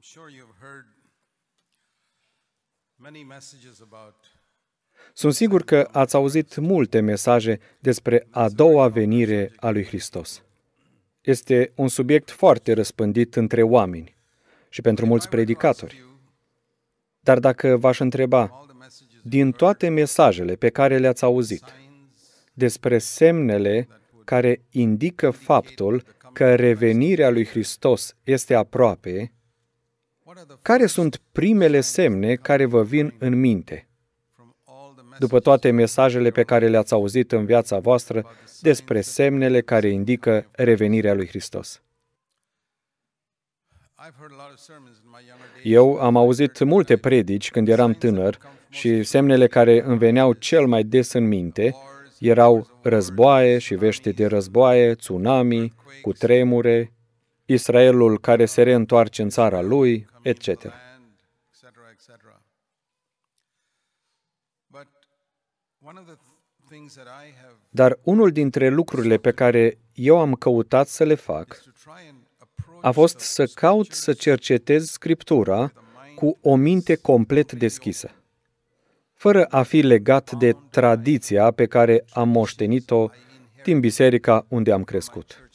I'm sure you've heard many messages about sunt sigur că ați auzit multe mesaje despre a doua venire a lui Hristos. Este un subiect foarte răspândit între oameni și pentru mulți predicatori. Dar dacă v-aș întreba, din toate mesajele pe care le-ați auzit, despre semnele care indică faptul că revenirea lui Hristos este aproape, care sunt primele semne care vă vin în minte? După toate mesajele pe care le-ați auzit în viața voastră despre semnele care indică revenirea lui Hristos. Eu am auzit multe predici când eram tânăr și semnele care îmi veneau cel mai des în minte erau războaie și vești de războaie, tsunami, cu tremure. Israelul care se reîntoarce în țara lui, etc. Dar unul dintre lucrurile pe care eu am căutat să le fac a fost să caut să cercetez Scriptura cu o minte complet deschisă, fără a fi legat de tradiția pe care am moștenit-o din biserica unde am crescut.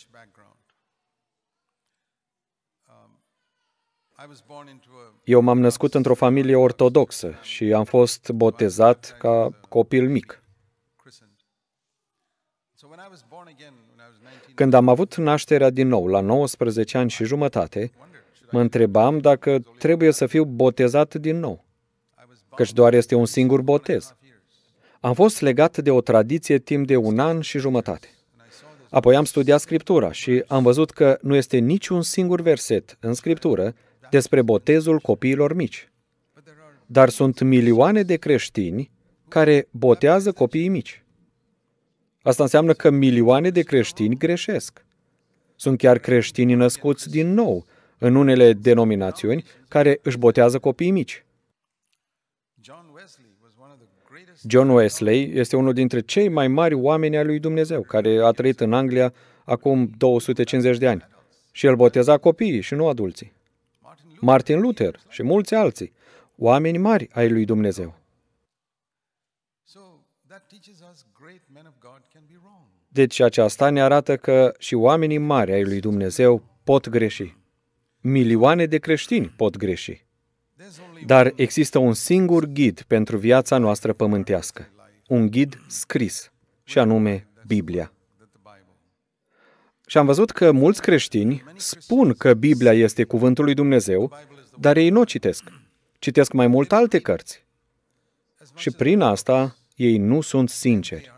Eu m-am născut într-o familie ortodoxă și am fost botezat ca copil mic. Când am avut nașterea din nou, la 19 ani și jumătate, mă întrebam dacă trebuie să fiu botezat din nou, căci doar este un singur botez. Am fost legat de o tradiție timp de un an și jumătate. Apoi am studiat Scriptura și am văzut că nu este niciun singur verset în Scriptură despre botezul copiilor mici. Dar sunt milioane de creștini care botează copiii mici. Asta înseamnă că milioane de creștini greșesc. Sunt chiar creștini născuți din nou în unele denominațiuni care își botează copiii mici. John Wesley este unul dintre cei mai mari oameni ai lui Dumnezeu, care a trăit în Anglia acum 250 de ani. Și el boteza copiii și nu adulții. Martin Luther și mulți alții, oameni mari ai lui Dumnezeu. Deci aceasta ne arată că și oamenii mari ai lui Dumnezeu pot greși. Milioane de creștini pot greși. Dar există un singur ghid pentru viața noastră pământească, un ghid scris, și anume Biblia. Și am văzut că mulți creștini spun că Biblia este cuvântul lui Dumnezeu, dar ei nu o citesc. Citesc mai mult alte cărți. Și prin asta ei nu sunt sinceri.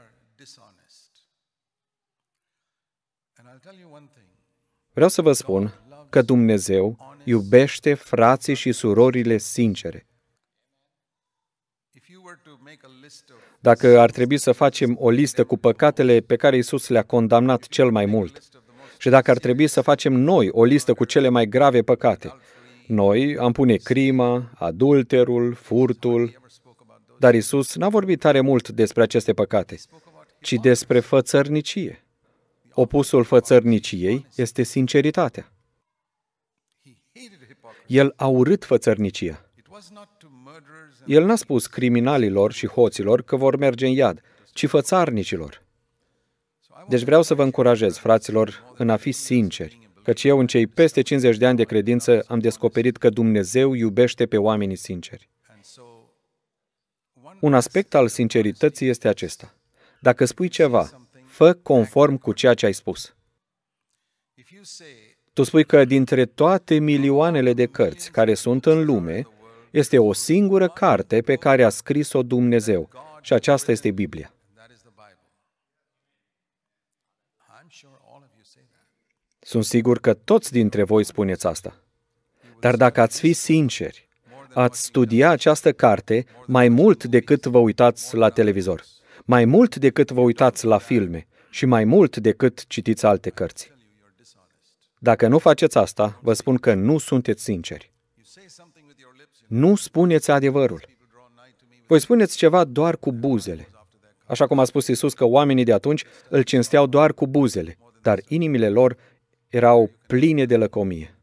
Vreau să vă spun că Dumnezeu iubește frații și surorile sincere. Dacă ar trebui să facem o listă cu păcatele pe care Isus le-a condamnat cel mai mult, și dacă ar trebui să facem noi o listă cu cele mai grave păcate. Noi am pune crima, adulterul, furtul, dar Isus n-a vorbit tare mult despre aceste păcate, ci despre fățărnicie. Opusul fățărniciei este sinceritatea. El a urât fățărnicia. El n-a spus criminalilor și hoților că vor merge în iad, ci fățarnicilor. Deci vreau să vă încurajez, fraților, în a fi sinceri, căci eu în cei peste 50 de ani de credință am descoperit că Dumnezeu iubește pe oamenii sinceri. Un aspect al sincerității este acesta. Dacă spui ceva, fă conform cu ceea ce ai spus. Tu spui că dintre toate milioanele de cărți care sunt în lume, este o singură carte pe care a scris-o Dumnezeu și aceasta este Biblia. Sunt sigur că toți dintre voi spuneți asta. Dar dacă ați fi sinceri, ați studia această carte mai mult decât vă uitați la televizor, mai mult decât vă uitați la filme și mai mult decât citiți alte cărți. Dacă nu faceți asta, vă spun că nu sunteți sinceri. Nu spuneți adevărul. Voi spuneți ceva doar cu buzele. Așa cum a spus Isus că oamenii de atunci îl cinsteau doar cu buzele, dar inimile lor erau pline de lăcomie.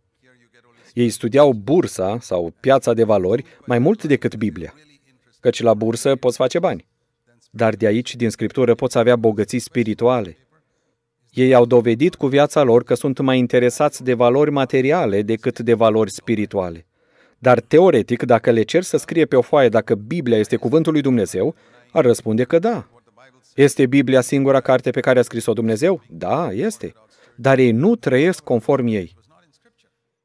Ei studiau bursa sau piața de valori mai mult decât Biblia, căci la bursă poți face bani. Dar de aici, din Scriptură, poți avea bogății spirituale. Ei au dovedit cu viața lor că sunt mai interesați de valori materiale decât de valori spirituale. Dar teoretic, dacă le cer să scrie pe o foaie dacă Biblia este cuvântul lui Dumnezeu, ar răspunde că da. Este Biblia singura carte pe care a scris-o Dumnezeu? Da, este. Dar ei nu trăiesc conform ei.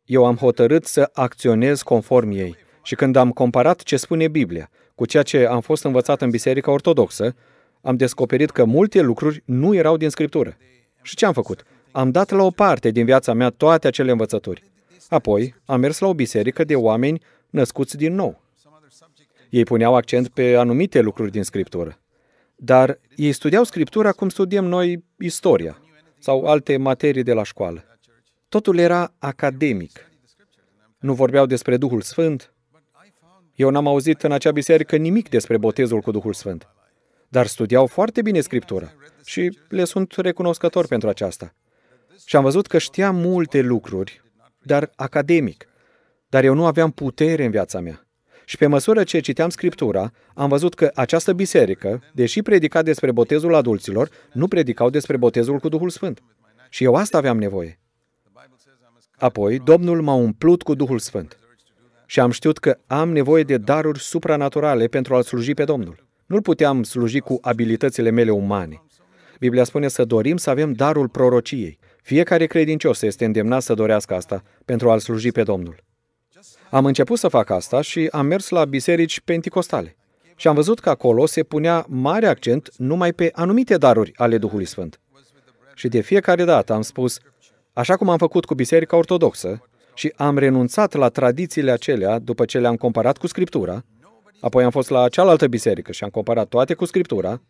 Eu am hotărât să acționez conform ei. Și când am comparat ce spune Biblia cu ceea ce am fost învățat în Biserica Ortodoxă, am descoperit că multe lucruri nu erau din Scriptură. Și ce am făcut? Am dat la o parte din viața mea toate acele învățături. Apoi, am mers la o biserică de oameni născuți din nou. Ei puneau accent pe anumite lucruri din scriptură. Dar ei studiau scriptura cum studiem noi istoria sau alte materii de la școală. Totul era academic. Nu vorbeau despre Duhul Sfânt. Eu n-am auzit în acea biserică nimic despre botezul cu Duhul Sfânt. Dar studiau foarte bine scriptura și le sunt recunoscător pentru aceasta. Și am văzut că știam multe lucruri, dar academic. Dar eu nu aveam putere în viața mea. Și pe măsură ce citeam Scriptura, am văzut că această biserică, deși predica despre botezul adulților, nu predicau despre botezul cu Duhul Sfânt. Și eu asta aveam nevoie. Apoi, Domnul m-a umplut cu Duhul Sfânt. Și am știut că am nevoie de daruri supranaturale pentru a-L sluji pe Domnul. Nu-L puteam sluji cu abilitățile mele umane. Biblia spune să dorim să avem darul prorociei. Fiecare credincios este îndemnat să dorească asta pentru a-L sluji pe Domnul. Am început să fac asta și am mers la biserici penticostale. Și am văzut că acolo se punea mare accent numai pe anumite daruri ale Duhului Sfânt. Și de fiecare dată am spus, așa cum am făcut cu Biserica Ortodoxă și am renunțat la tradițiile acelea după ce le-am comparat cu Scriptura, apoi am fost la cealaltă biserică și am comparat toate cu Scriptura,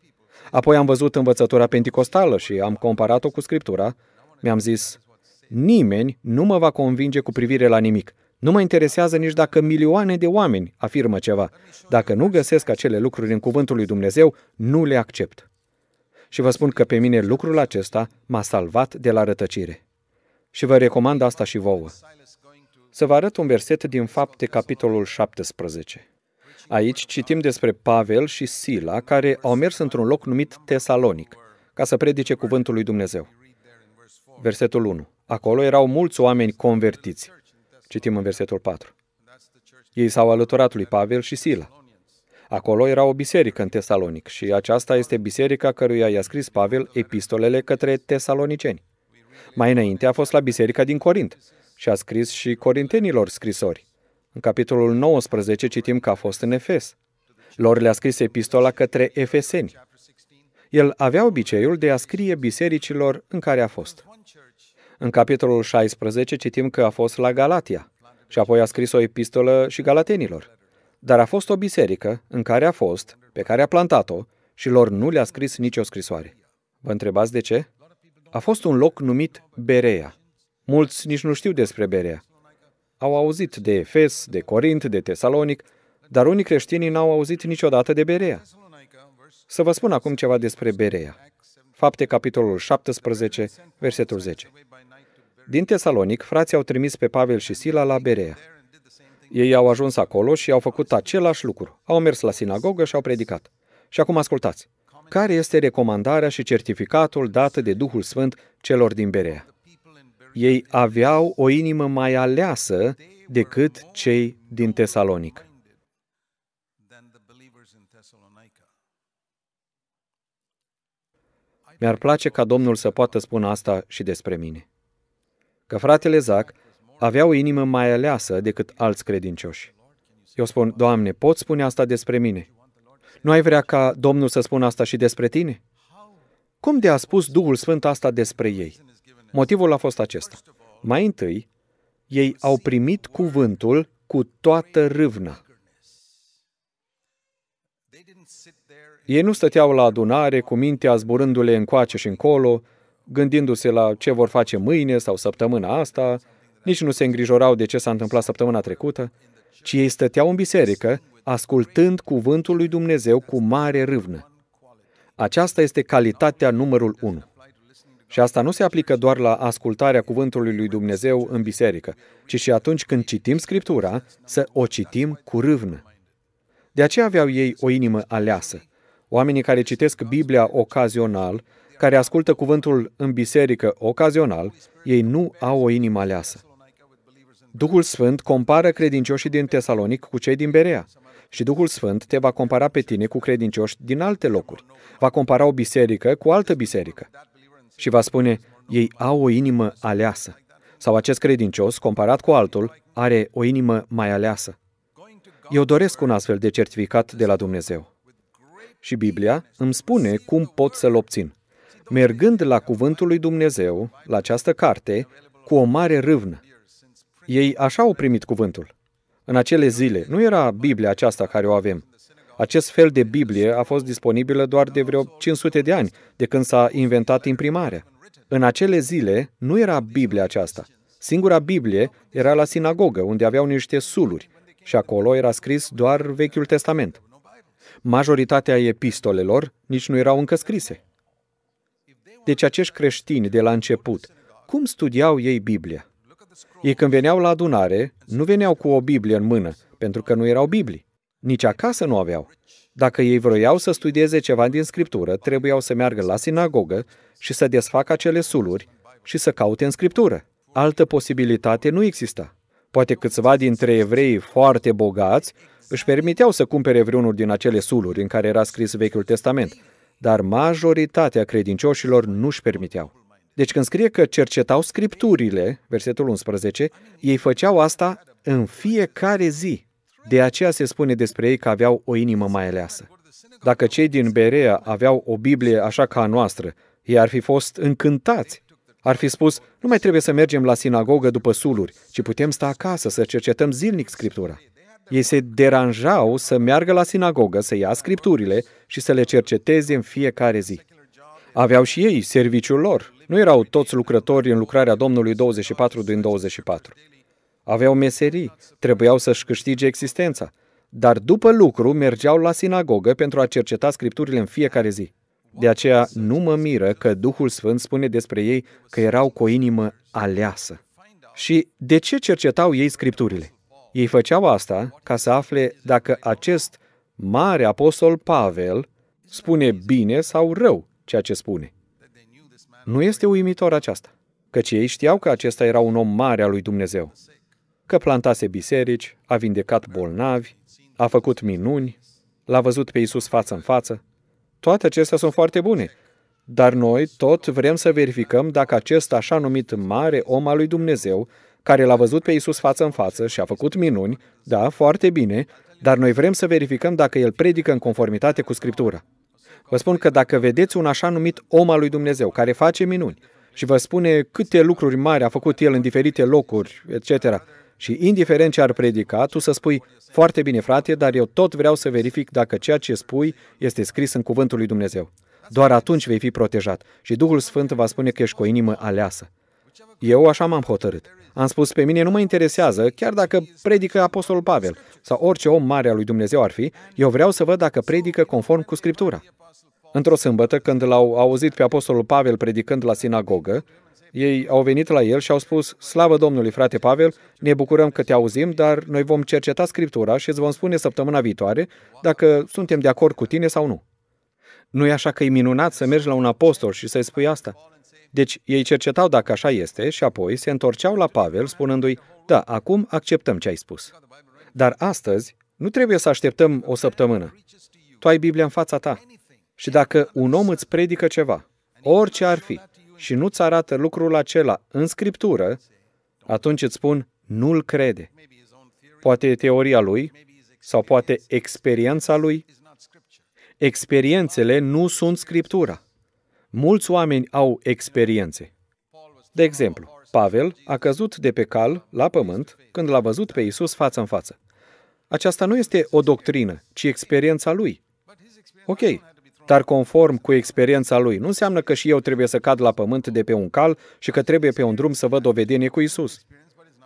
apoi am văzut învățătura penticostală și am comparat-o cu Scriptura, mi-am zis, nimeni nu mă va convinge cu privire la nimic, nu mă interesează nici dacă milioane de oameni afirmă ceva. Dacă nu găsesc acele lucruri în cuvântul lui Dumnezeu, nu le accept. Și vă spun că pe mine lucrul acesta m-a salvat de la rătăcire. Și vă recomand asta și vouă. Să vă arăt un verset din Fapte, capitolul 17. Aici citim despre Pavel și Sila, care au mers într-un loc numit Tesalonic, ca să predice cuvântul lui Dumnezeu. Versetul 1. Acolo erau mulți oameni convertiți Citim în versetul 4. Ei s-au alăturat lui Pavel și Sila. Acolo era o biserică în Tesalonic și aceasta este biserica căruia i-a scris Pavel epistolele către tesaloniceni. Mai înainte a fost la biserica din Corint și a scris și corintenilor scrisori. În capitolul 19 citim că a fost în Efes. Lor le-a scris epistola către efeseni. El avea obiceiul de a scrie bisericilor în care a fost. În capitolul 16 citim că a fost la Galatia și apoi a scris o epistolă și galatenilor. Dar a fost o biserică în care a fost, pe care a plantat-o și lor nu le-a scris nicio scrisoare. Vă întrebați de ce? A fost un loc numit Berea. Mulți nici nu știu despre Berea. Au auzit de Efes, de Corint, de Tesalonic, dar unii creștini n-au auzit niciodată de Berea. Să vă spun acum ceva despre Berea. Fapte, capitolul 17, versetul 10. Din Tesalonic, frații au trimis pe Pavel și Sila la Berea. Ei au ajuns acolo și au făcut același lucru. Au mers la sinagogă și au predicat. Și acum ascultați. Care este recomandarea și certificatul dat de Duhul Sfânt celor din Berea? Ei aveau o inimă mai aleasă decât cei din Tesalonic. Mi-ar place ca Domnul să poată spune asta și despre mine că fratele Zac avea o inimă mai aleasă decât alți credincioși. Eu spun, Doamne, pot spune asta despre mine? Nu ai vrea ca Domnul să spună asta și despre tine? Cum de a spus Duhul Sfânt asta despre ei? Motivul a fost acesta. Mai întâi, ei au primit cuvântul cu toată râvna. Ei nu stăteau la adunare cu mintea zburându-le încoace și încolo, gândindu-se la ce vor face mâine sau săptămâna asta, nici nu se îngrijorau de ce s-a întâmplat săptămâna trecută, ci ei stăteau în biserică, ascultând cuvântul lui Dumnezeu cu mare râvnă. Aceasta este calitatea numărul 1. Și asta nu se aplică doar la ascultarea cuvântului lui Dumnezeu în biserică, ci și atunci când citim Scriptura, să o citim cu râvnă. De aceea aveau ei o inimă aleasă. Oamenii care citesc Biblia ocazional care ascultă cuvântul în biserică ocazional, ei nu au o inimă aleasă. Duhul Sfânt compară credincioșii din Tesalonic cu cei din Berea și Duhul Sfânt te va compara pe tine cu credincioși din alte locuri. Va compara o biserică cu altă biserică și va spune, ei au o inimă aleasă. Sau acest credincios, comparat cu altul, are o inimă mai aleasă. Eu doresc un astfel de certificat de la Dumnezeu. Și Biblia îmi spune cum pot să-l obțin mergând la cuvântul lui Dumnezeu, la această carte, cu o mare râvnă. Ei așa au primit cuvântul. În acele zile, nu era Biblia aceasta care o avem. Acest fel de Biblie a fost disponibilă doar de vreo 500 de ani, de când s-a inventat imprimarea. În acele zile, nu era Biblia aceasta. Singura Biblie era la sinagogă, unde aveau niște suluri, și acolo era scris doar Vechiul Testament. Majoritatea epistolelor nici nu erau încă scrise. Deci acești creștini de la început, cum studiau ei Biblia? Ei când veneau la adunare, nu veneau cu o Biblie în mână, pentru că nu erau Biblii. Nici acasă nu aveau. Dacă ei vroiau să studieze ceva din Scriptură, trebuiau să meargă la sinagogă și să desfacă acele suluri și să caute în Scriptură. Altă posibilitate nu exista. Poate câțiva dintre evrei foarte bogați își permiteau să cumpere vreunul din acele suluri în care era scris Vechiul Testament, dar majoritatea credincioșilor nu își permiteau. Deci când scrie că cercetau scripturile, versetul 11, ei făceau asta în fiecare zi. De aceea se spune despre ei că aveau o inimă mai aleasă. Dacă cei din Berea aveau o Biblie așa ca a noastră, ei ar fi fost încântați. Ar fi spus, nu mai trebuie să mergem la sinagogă după suluri, ci putem sta acasă să cercetăm zilnic Scriptura. Ei se deranjau să meargă la sinagogă, să ia scripturile și să le cerceteze în fiecare zi. Aveau și ei serviciul lor. Nu erau toți lucrători în lucrarea Domnului 24 din 24. Aveau meserii, trebuiau să-și câștige existența, dar după lucru mergeau la sinagogă pentru a cerceta scripturile în fiecare zi. De aceea nu mă miră că Duhul Sfânt spune despre ei că erau cu o inimă aleasă. Și de ce cercetau ei scripturile? Ei făceau asta ca să afle dacă acest mare apostol Pavel spune bine sau rău ceea ce spune. Nu este uimitor aceasta, căci ei știau că acesta era un om mare al lui Dumnezeu, că plantase biserici, a vindecat bolnavi, a făcut minuni, l-a văzut pe Iisus față în față. Toate acestea sunt foarte bune, dar noi tot vrem să verificăm dacă acest așa numit mare om al lui Dumnezeu care l-a văzut pe Isus față în față și a făcut minuni, da, foarte bine, dar noi vrem să verificăm dacă el predică în conformitate cu Scriptura. Vă spun că dacă vedeți un așa numit om al lui Dumnezeu care face minuni și vă spune câte lucruri mari a făcut el în diferite locuri, etc., și indiferent ce ar predica, tu să spui, foarte bine frate, dar eu tot vreau să verific dacă ceea ce spui este scris în cuvântul lui Dumnezeu. Doar atunci vei fi protejat și Duhul Sfânt va spune că ești cu o inimă aleasă. Eu așa m-am hotărât. Am spus, pe mine nu mă interesează, chiar dacă predică Apostolul Pavel sau orice om mare al lui Dumnezeu ar fi, eu vreau să văd dacă predică conform cu Scriptura. Într-o sâmbătă, când l-au auzit pe Apostolul Pavel predicând la sinagogă, ei au venit la el și au spus, slavă Domnului, frate Pavel, ne bucurăm că te auzim, dar noi vom cerceta Scriptura și îți vom spune săptămâna viitoare dacă suntem de acord cu tine sau nu. Nu e așa că e minunat să mergi la un apostol și să-i spui asta? Deci ei cercetau dacă așa este și apoi se întorceau la Pavel spunându-i, da, acum acceptăm ce ai spus. Dar astăzi nu trebuie să așteptăm o săptămână. Tu ai Biblia în fața ta. Și dacă un om îți predică ceva, orice ar fi, și nu-ți arată lucrul acela în Scriptură, atunci îți spun, nu-l crede. Poate e teoria lui, sau poate experiența lui. Experiențele nu sunt Scriptura mulți oameni au experiențe. De exemplu, Pavel a căzut de pe cal la pământ când l-a văzut pe Isus față în față. Aceasta nu este o doctrină, ci experiența lui. Ok, dar conform cu experiența lui, nu înseamnă că și eu trebuie să cad la pământ de pe un cal și că trebuie pe un drum să văd o vedenie cu Isus.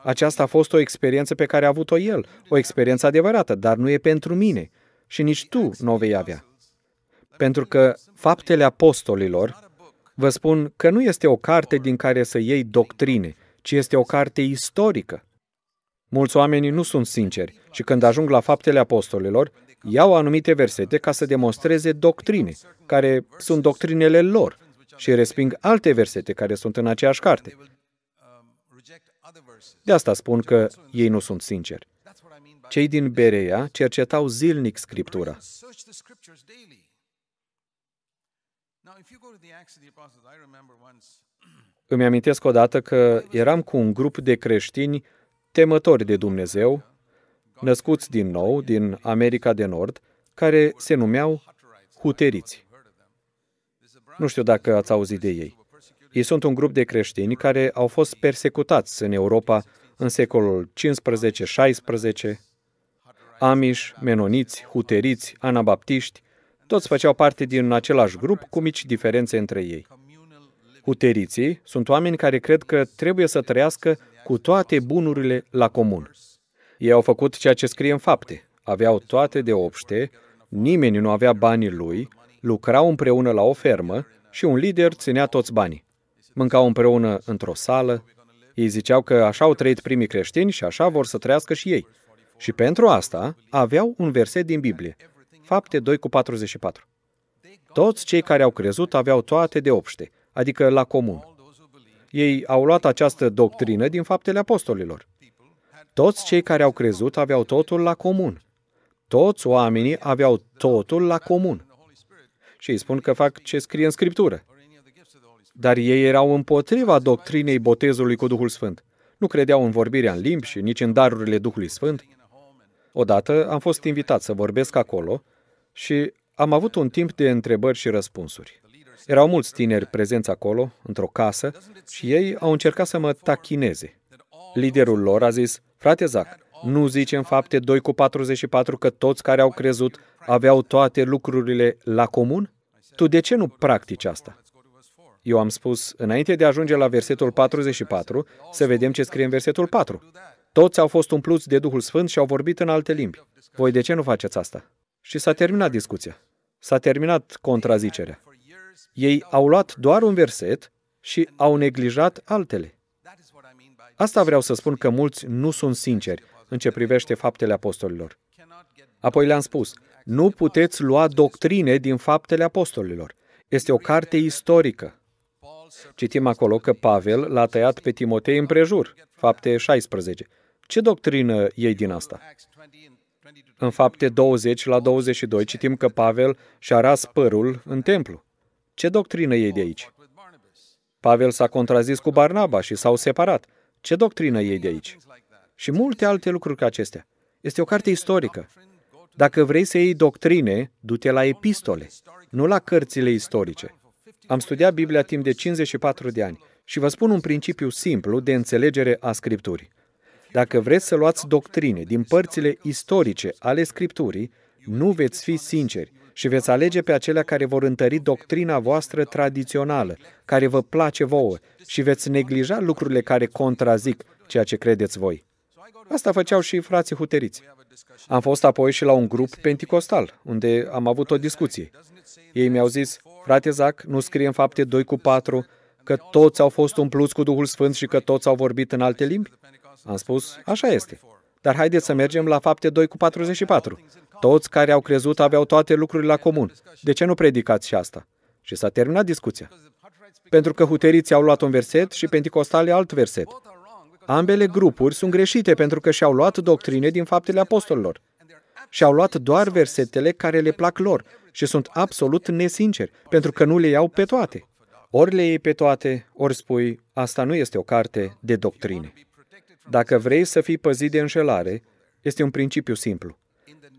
Aceasta a fost o experiență pe care a avut-o el, o experiență adevărată, dar nu e pentru mine. Și nici tu nu o vei avea pentru că faptele apostolilor vă spun că nu este o carte din care să iei doctrine, ci este o carte istorică. Mulți oameni nu sunt sinceri și când ajung la faptele apostolilor, iau anumite versete ca să demonstreze doctrine, care sunt doctrinele lor, și resping alte versete care sunt în aceeași carte. De asta spun că ei nu sunt sinceri. Cei din Berea cercetau zilnic Scriptura. Îmi amintesc odată că eram cu un grup de creștini temători de Dumnezeu, născuți din nou din America de Nord, care se numeau Huteriți. Nu știu dacă ați auzit de ei. Ei sunt un grup de creștini care au fost persecutați în Europa în secolul 15-16, Amiș, menoniți, huteriți, anabaptiști, toți făceau parte din același grup, cu mici diferențe între ei. Huteriții sunt oameni care cred că trebuie să trăiască cu toate bunurile la comun. Ei au făcut ceea ce scrie în fapte. Aveau toate de obște, nimeni nu avea banii lui, lucrau împreună la o fermă și un lider ținea toți banii. Mâncau împreună într-o sală. Ei ziceau că așa au trăit primii creștini și așa vor să trăiască și ei. Și pentru asta aveau un verset din Biblie – Fapte 2 cu 44. Toți cei care au crezut aveau toate de obște, adică la comun. Ei au luat această doctrină din faptele apostolilor. Toți cei care au crezut aveau totul la comun. Toți oamenii aveau totul la comun. Și îi spun că fac ce scrie în Scriptură. Dar ei erau împotriva doctrinei botezului cu Duhul Sfânt. Nu credeau în vorbirea în limbi și nici în darurile Duhului Sfânt. Odată am fost invitat să vorbesc acolo și am avut un timp de întrebări și răspunsuri. Erau mulți tineri prezenți acolo, într-o casă, și ei au încercat să mă tachineze. Liderul lor a zis, frate Zac, nu zice în fapte 2 cu 44 că toți care au crezut aveau toate lucrurile la comun? Tu de ce nu practici asta? Eu am spus, înainte de a ajunge la versetul 44, să vedem ce scrie în versetul 4. Toți au fost umpluți de Duhul Sfânt și au vorbit în alte limbi. Voi de ce nu faceți asta? Și s-a terminat discuția. S-a terminat contrazicerea. Ei au luat doar un verset și au neglijat altele. Asta vreau să spun că mulți nu sunt sinceri în ce privește faptele apostolilor. Apoi le-am spus, nu puteți lua doctrine din faptele apostolilor. Este o carte istorică. Citim acolo că Pavel l-a tăiat pe Timotei împrejur, fapte 16. Ce doctrină iei din asta? în fapte 20 la 22, citim că Pavel și-a ras părul în templu. Ce doctrină e de aici? Pavel s-a contrazis cu Barnaba și s-au separat. Ce doctrină e de aici? Și multe alte lucruri ca acestea. Este o carte istorică. Dacă vrei să iei doctrine, du-te la epistole, nu la cărțile istorice. Am studiat Biblia timp de 54 de ani și vă spun un principiu simplu de înțelegere a Scripturii. Dacă vreți să luați doctrine din părțile istorice ale Scripturii, nu veți fi sinceri și veți alege pe acelea care vor întări doctrina voastră tradițională, care vă place vouă, și veți neglija lucrurile care contrazic ceea ce credeți voi. Asta făceau și frații huteriți. Am fost apoi și la un grup penticostal, unde am avut o discuție. Ei mi-au zis, frate Zac, nu scrie în fapte 2 cu 4 că toți au fost umpluți cu Duhul Sfânt și că toți au vorbit în alte limbi? Am spus, așa este. Dar haideți să mergem la fapte 2 cu 44. Toți care au crezut aveau toate lucrurile la comun. De ce nu predicați și asta? Și s-a terminat discuția. Pentru că huteriții au luat un verset și penticostale alt verset. Ambele grupuri sunt greșite pentru că și-au luat doctrine din faptele apostolilor. Și-au luat doar versetele care le plac lor și sunt absolut nesinceri, pentru că nu le iau pe toate. Ori le iei pe toate, ori spui, asta nu este o carte de doctrine. Dacă vrei să fii păzit de înșelare, este un principiu simplu.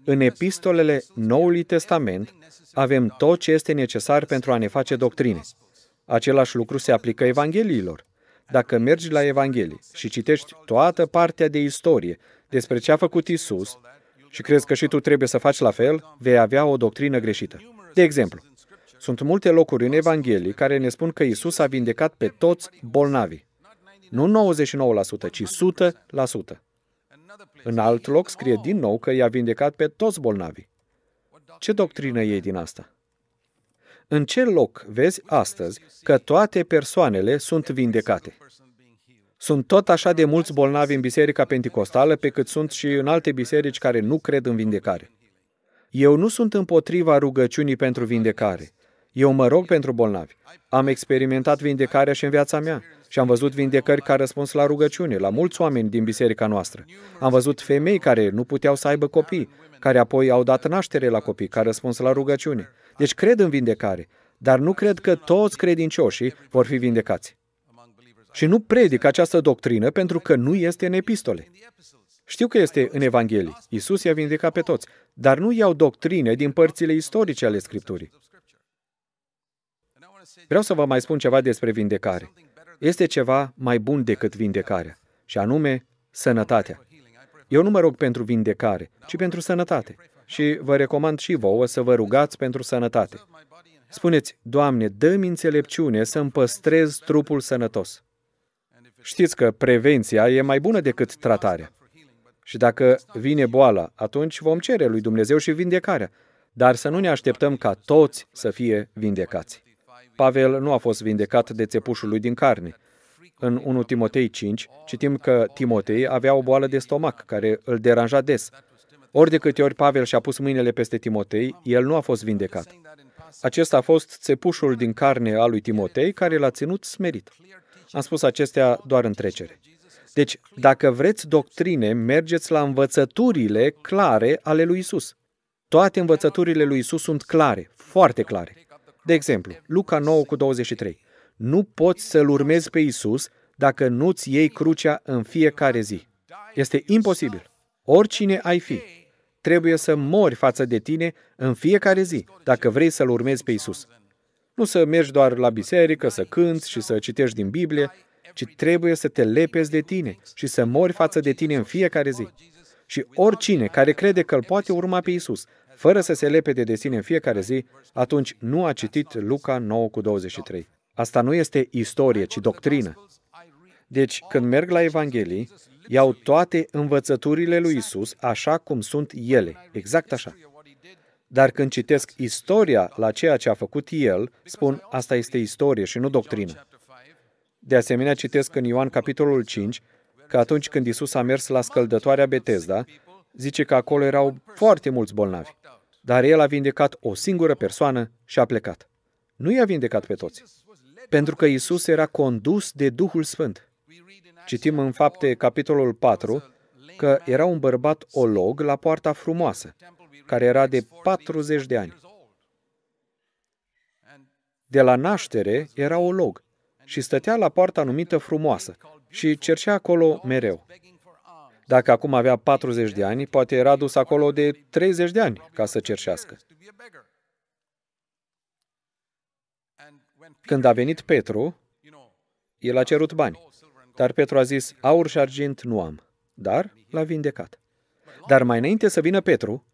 În epistolele Noului Testament avem tot ce este necesar pentru a ne face doctrine. Același lucru se aplică Evangheliilor. Dacă mergi la Evanghelie și citești toată partea de istorie despre ce a făcut Isus și crezi că și tu trebuie să faci la fel, vei avea o doctrină greșită. De exemplu, sunt multe locuri în Evanghelie care ne spun că Isus a vindecat pe toți bolnavii. Nu 99%, ci 100%. În alt loc scrie din nou că i-a vindecat pe toți bolnavii. Ce doctrină e din asta? În ce loc vezi astăzi că toate persoanele sunt vindecate? Sunt tot așa de mulți bolnavi în Biserica Pentecostală pe cât sunt și în alte biserici care nu cred în vindecare. Eu nu sunt împotriva rugăciunii pentru vindecare. Eu mă rog pentru bolnavi. Am experimentat vindecarea și în viața mea. Și am văzut vindecări care răspuns la rugăciune, la mulți oameni din biserica noastră. Am văzut femei care nu puteau să aibă copii, care apoi au dat naștere la copii care răspuns la rugăciune. Deci cred în vindecare, dar nu cred că toți credincioșii vor fi vindecați. Și nu predic această doctrină pentru că nu este în epistole. Știu că este în Evanghelie. Iisus i-a vindecat pe toți, dar nu iau doctrine din părțile istorice ale Scripturii. Vreau să vă mai spun ceva despre vindecare este ceva mai bun decât vindecarea, și anume sănătatea. Eu nu mă rog pentru vindecare, ci pentru sănătate. Și vă recomand și vouă să vă rugați pentru sănătate. Spuneți, Doamne, dă-mi înțelepciune să-mi păstrez trupul sănătos. Știți că prevenția e mai bună decât tratarea. Și dacă vine boala, atunci vom cere lui Dumnezeu și vindecarea. Dar să nu ne așteptăm ca toți să fie vindecați. Pavel nu a fost vindecat de țepușul lui din carne. În 1 Timotei 5 citim că Timotei avea o boală de stomac care îl deranja des. Ori de câte ori Pavel și-a pus mâinile peste Timotei, el nu a fost vindecat. Acesta a fost țepușul din carne al lui Timotei care l-a ținut smerit. Am spus acestea doar în trecere. Deci, dacă vreți doctrine, mergeți la învățăturile clare ale lui Isus. Toate învățăturile lui Isus sunt clare, foarte clare. De exemplu, Luca 9 cu 23. Nu poți să-L urmezi pe Isus dacă nu-ți iei crucea în fiecare zi. Este imposibil. Oricine ai fi, trebuie să mori față de tine în fiecare zi, dacă vrei să-L urmezi pe Isus. Nu să mergi doar la biserică, să cânți și să citești din Biblie, ci trebuie să te lepezi de tine și să mori față de tine în fiecare zi. Și oricine care crede că îl poate urma pe Isus, fără să se lepede de sine în fiecare zi, atunci nu a citit Luca 9 cu 23. Asta nu este istorie, ci doctrină. Deci, când merg la Evanghelii, iau toate învățăturile lui Isus așa cum sunt ele, exact așa. Dar când citesc istoria la ceea ce a făcut el, spun, asta este istorie și nu doctrină. De asemenea, citesc în Ioan capitolul 5 că atunci când Isus a mers la scăldătoarea Betesda, zice că acolo erau foarte mulți bolnavi. Dar el a vindecat o singură persoană și a plecat. Nu i-a vindecat pe toți, pentru că Isus era condus de Duhul Sfânt. Citim în fapte capitolul 4 că era un bărbat olog la poarta frumoasă, care era de 40 de ani. De la naștere era olog și stătea la poarta numită frumoasă și cercea acolo mereu. Dacă acum avea 40 de ani, poate era dus acolo de 30 de ani ca să cerșească. Când a venit Petru, el a cerut bani. Dar Petru a zis, aur și argint nu am. Dar l-a vindecat. Dar mai înainte să vină Petru,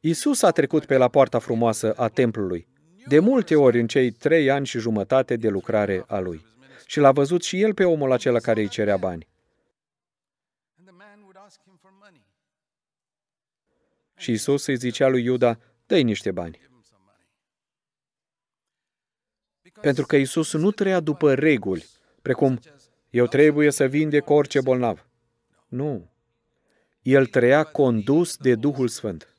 Isus a trecut pe la poarta frumoasă a templului, de multe ori în cei trei ani și jumătate de lucrare a lui. Și l-a văzut și el pe omul acela care îi cerea bani. Și Isus îi zicea lui Iuda, dă niște bani. Pentru că Isus nu trăia după reguli, precum eu trebuie să vindec orice bolnav. Nu. El trăia condus de Duhul Sfânt.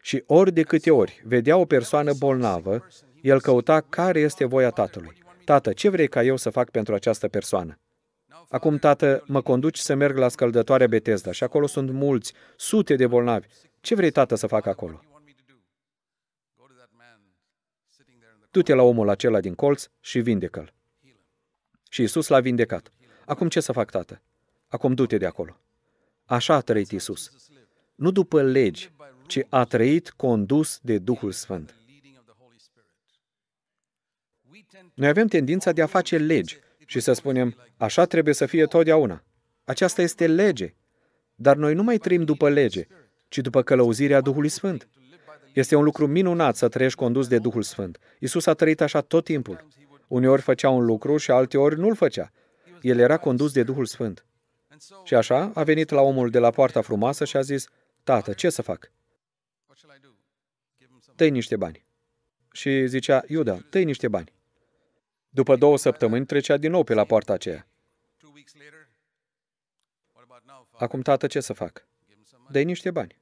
Și ori de câte ori vedea o persoană bolnavă, el căuta care este voia Tatălui. Tată, ce vrei ca eu să fac pentru această persoană? Acum, tată, mă conduci să merg la scăldătoarea Betesda și acolo sunt mulți, sute de bolnavi ce vrei, tată, să fac acolo? Du-te la omul acela din colț și vindecă-l. Și Isus l-a vindecat. Acum ce să fac, tată? Acum du-te de acolo. Așa a trăit Isus. Nu după legi, ci a trăit condus de Duhul Sfânt. Noi avem tendința de a face legi și să spunem, așa trebuie să fie totdeauna. Aceasta este lege. Dar noi nu mai trăim după lege, ci după călăuzirea Duhului Sfânt. Este un lucru minunat să trăiești condus de Duhul Sfânt. Isus a trăit așa tot timpul. Uneori făcea un lucru și alteori nu-l făcea. El era condus de Duhul Sfânt. Și așa a venit la omul de la poarta frumoasă și a zis, Tată, ce să fac? Tăi niște bani. Și zicea, Iuda, tăi niște bani. După două săptămâni trecea din nou pe la poarta aceea. Acum, tată, ce să fac? dă niște bani.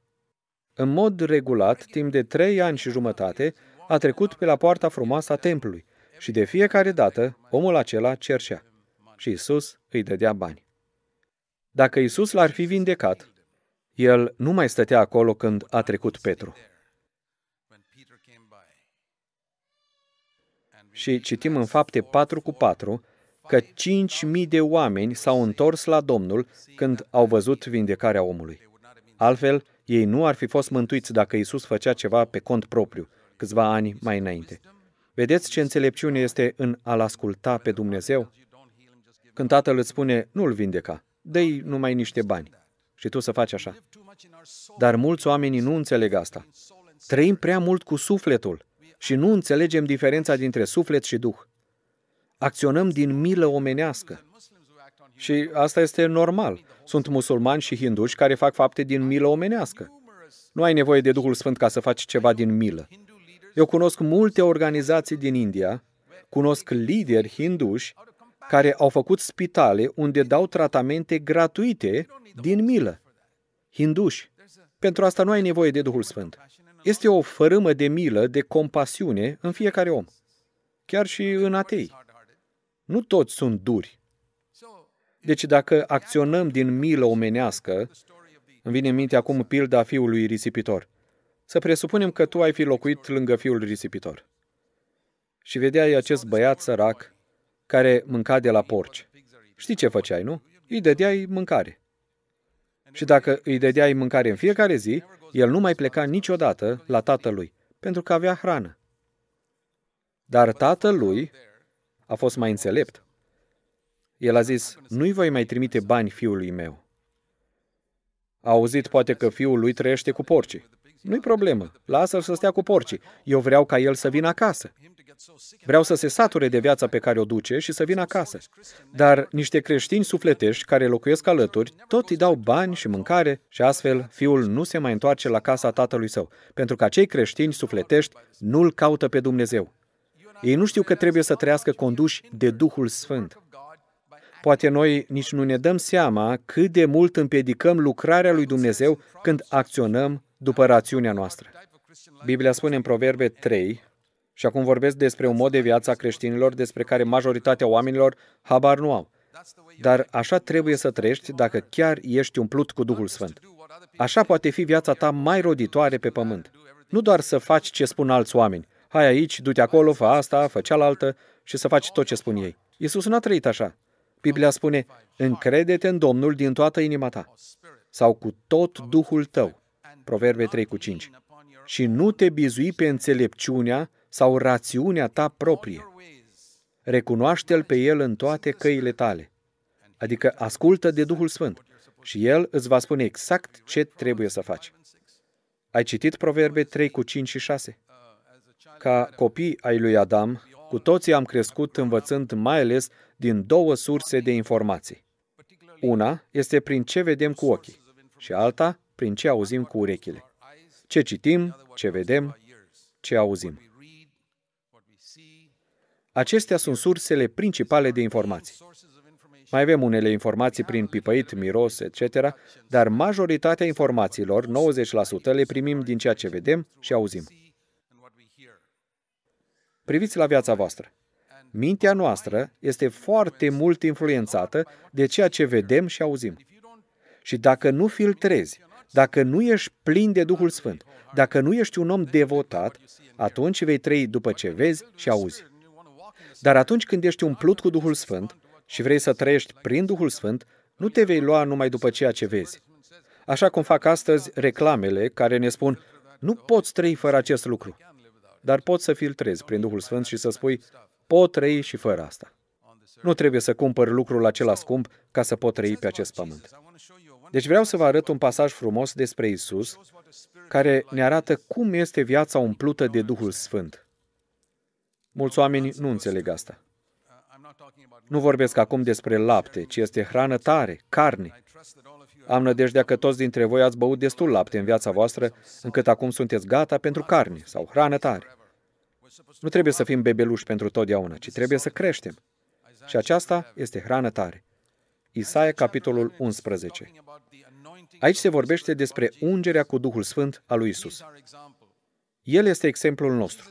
În mod regulat, timp de trei ani și jumătate, a trecut pe la poarta frumoasă a templului și de fiecare dată omul acela cerșea și Isus îi dădea bani. Dacă Isus l-ar fi vindecat, el nu mai stătea acolo când a trecut Petru. Și citim în fapte 4 cu 4 că 5.000 de oameni s-au întors la Domnul când au văzut vindecarea omului. Altfel, ei nu ar fi fost mântuiți dacă Isus făcea ceva pe cont propriu, câțiva ani mai înainte. Vedeți ce înțelepciune este în a-L asculta pe Dumnezeu? Când tatăl îți spune, nu-l vindeca, dă-i numai niște bani. Și tu să faci așa. Dar mulți oameni nu înțeleg asta. Trăim prea mult cu sufletul și nu înțelegem diferența dintre suflet și duh. Acționăm din milă omenească. Și asta este normal. Sunt musulmani și hinduși care fac fapte din milă omenească. Nu ai nevoie de Duhul Sfânt ca să faci ceva din milă. Eu cunosc multe organizații din India, cunosc lideri hinduși care au făcut spitale unde dau tratamente gratuite din milă. Hinduși. Pentru asta nu ai nevoie de Duhul Sfânt. Este o fărâmă de milă, de compasiune în fiecare om. Chiar și în atei. Nu toți sunt duri. Deci dacă acționăm din milă omenească, îmi vine în minte acum pilda fiului risipitor. Să presupunem că tu ai fi locuit lângă fiul risipitor. Și vedeai acest băiat sărac care mânca de la porci. Știi ce făceai, nu? Îi dădeai mâncare. Și dacă îi dădeai mâncare în fiecare zi, el nu mai pleca niciodată la tatălui, pentru că avea hrană. Dar tatălui a fost mai înțelept el a zis, nu-i voi mai trimite bani fiului meu. A auzit poate că fiul lui trăiește cu porcii. Nu-i problemă, lasă-l să stea cu porcii. Eu vreau ca el să vină acasă. Vreau să se sature de viața pe care o duce și să vină acasă. Dar niște creștini sufletești care locuiesc alături tot îi dau bani și mâncare și astfel fiul nu se mai întoarce la casa tatălui său, pentru că acei creștini sufletești nu-L caută pe Dumnezeu. Ei nu știu că trebuie să trăiască conduși de Duhul Sfânt. Poate noi nici nu ne dăm seama cât de mult împiedicăm lucrarea lui Dumnezeu când acționăm după rațiunea noastră. Biblia spune în Proverbe 3, și acum vorbesc despre un mod de viață a creștinilor despre care majoritatea oamenilor habar nu au. Dar așa trebuie să trăiești dacă chiar ești umplut cu Duhul Sfânt. Așa poate fi viața ta mai roditoare pe pământ. Nu doar să faci ce spun alți oameni. Hai aici, du-te acolo, fă asta, fă cealaltă și să faci tot ce spun ei. Iisus nu a trăit așa. Biblia spune, încrede-te în Domnul din toată inima ta sau cu tot Duhul tău. Proverbe 3 cu 5. Și nu te bizui pe înțelepciunea sau rațiunea ta proprie. Recunoaște-L pe El în toate căile tale. Adică ascultă de Duhul Sfânt și El îți va spune exact ce trebuie să faci. Ai citit Proverbe 3 cu 5 și 6? Ca copii ai lui Adam, cu toții am crescut învățând mai ales din două surse de informații. Una este prin ce vedem cu ochii și alta prin ce auzim cu urechile. Ce citim, ce vedem, ce auzim. Acestea sunt sursele principale de informații. Mai avem unele informații prin pipăit, miros, etc., dar majoritatea informațiilor, 90%, le primim din ceea ce vedem și auzim. Priviți la viața voastră. Mintea noastră este foarte mult influențată de ceea ce vedem și auzim. Și dacă nu filtrezi, dacă nu ești plin de Duhul Sfânt, dacă nu ești un om devotat, atunci vei trăi după ce vezi și auzi. Dar atunci când ești umplut cu Duhul Sfânt și vrei să trăiești prin Duhul Sfânt, nu te vei lua numai după ceea ce vezi. Așa cum fac astăzi reclamele care ne spun, nu poți trăi fără acest lucru dar poți să filtrezi prin Duhul Sfânt și să spui, pot trăi și fără asta. Nu trebuie să cumpăr lucrul acela scump ca să pot trăi pe acest pământ. Deci vreau să vă arăt un pasaj frumos despre Isus, care ne arată cum este viața umplută de Duhul Sfânt. Mulți oameni nu înțeleg asta. Nu vorbesc acum despre lapte, ci este hrană tare, carne. Am nădejdea că toți dintre voi ați băut destul lapte în viața voastră, încât acum sunteți gata pentru carne sau hrană tare. Nu trebuie să fim bebeluși pentru totdeauna, ci trebuie să creștem. Și aceasta este hrană tare. Isaia, capitolul 11. Aici se vorbește despre ungerea cu Duhul Sfânt a lui Isus. El este exemplul nostru.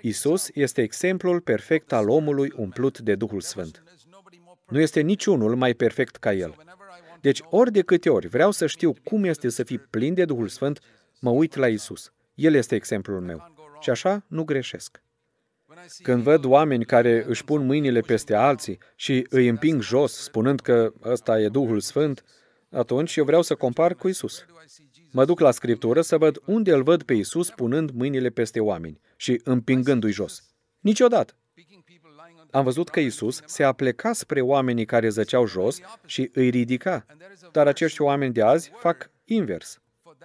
Isus este exemplul perfect al omului umplut de Duhul Sfânt. Nu este niciunul mai perfect ca el. Deci, ori de câte ori vreau să știu cum este să fii plin de Duhul Sfânt, mă uit la Isus. El este exemplul meu. Și așa nu greșesc. Când văd oameni care își pun mâinile peste alții și îi împing jos, spunând că ăsta e Duhul Sfânt, atunci eu vreau să compar cu Isus. Mă duc la Scriptură să văd unde îl văd pe Isus punând mâinile peste oameni și împingându-i jos. Niciodată. Am văzut că Isus se apleca spre oamenii care zăceau jos și îi ridica. Dar acești oameni de azi fac invers.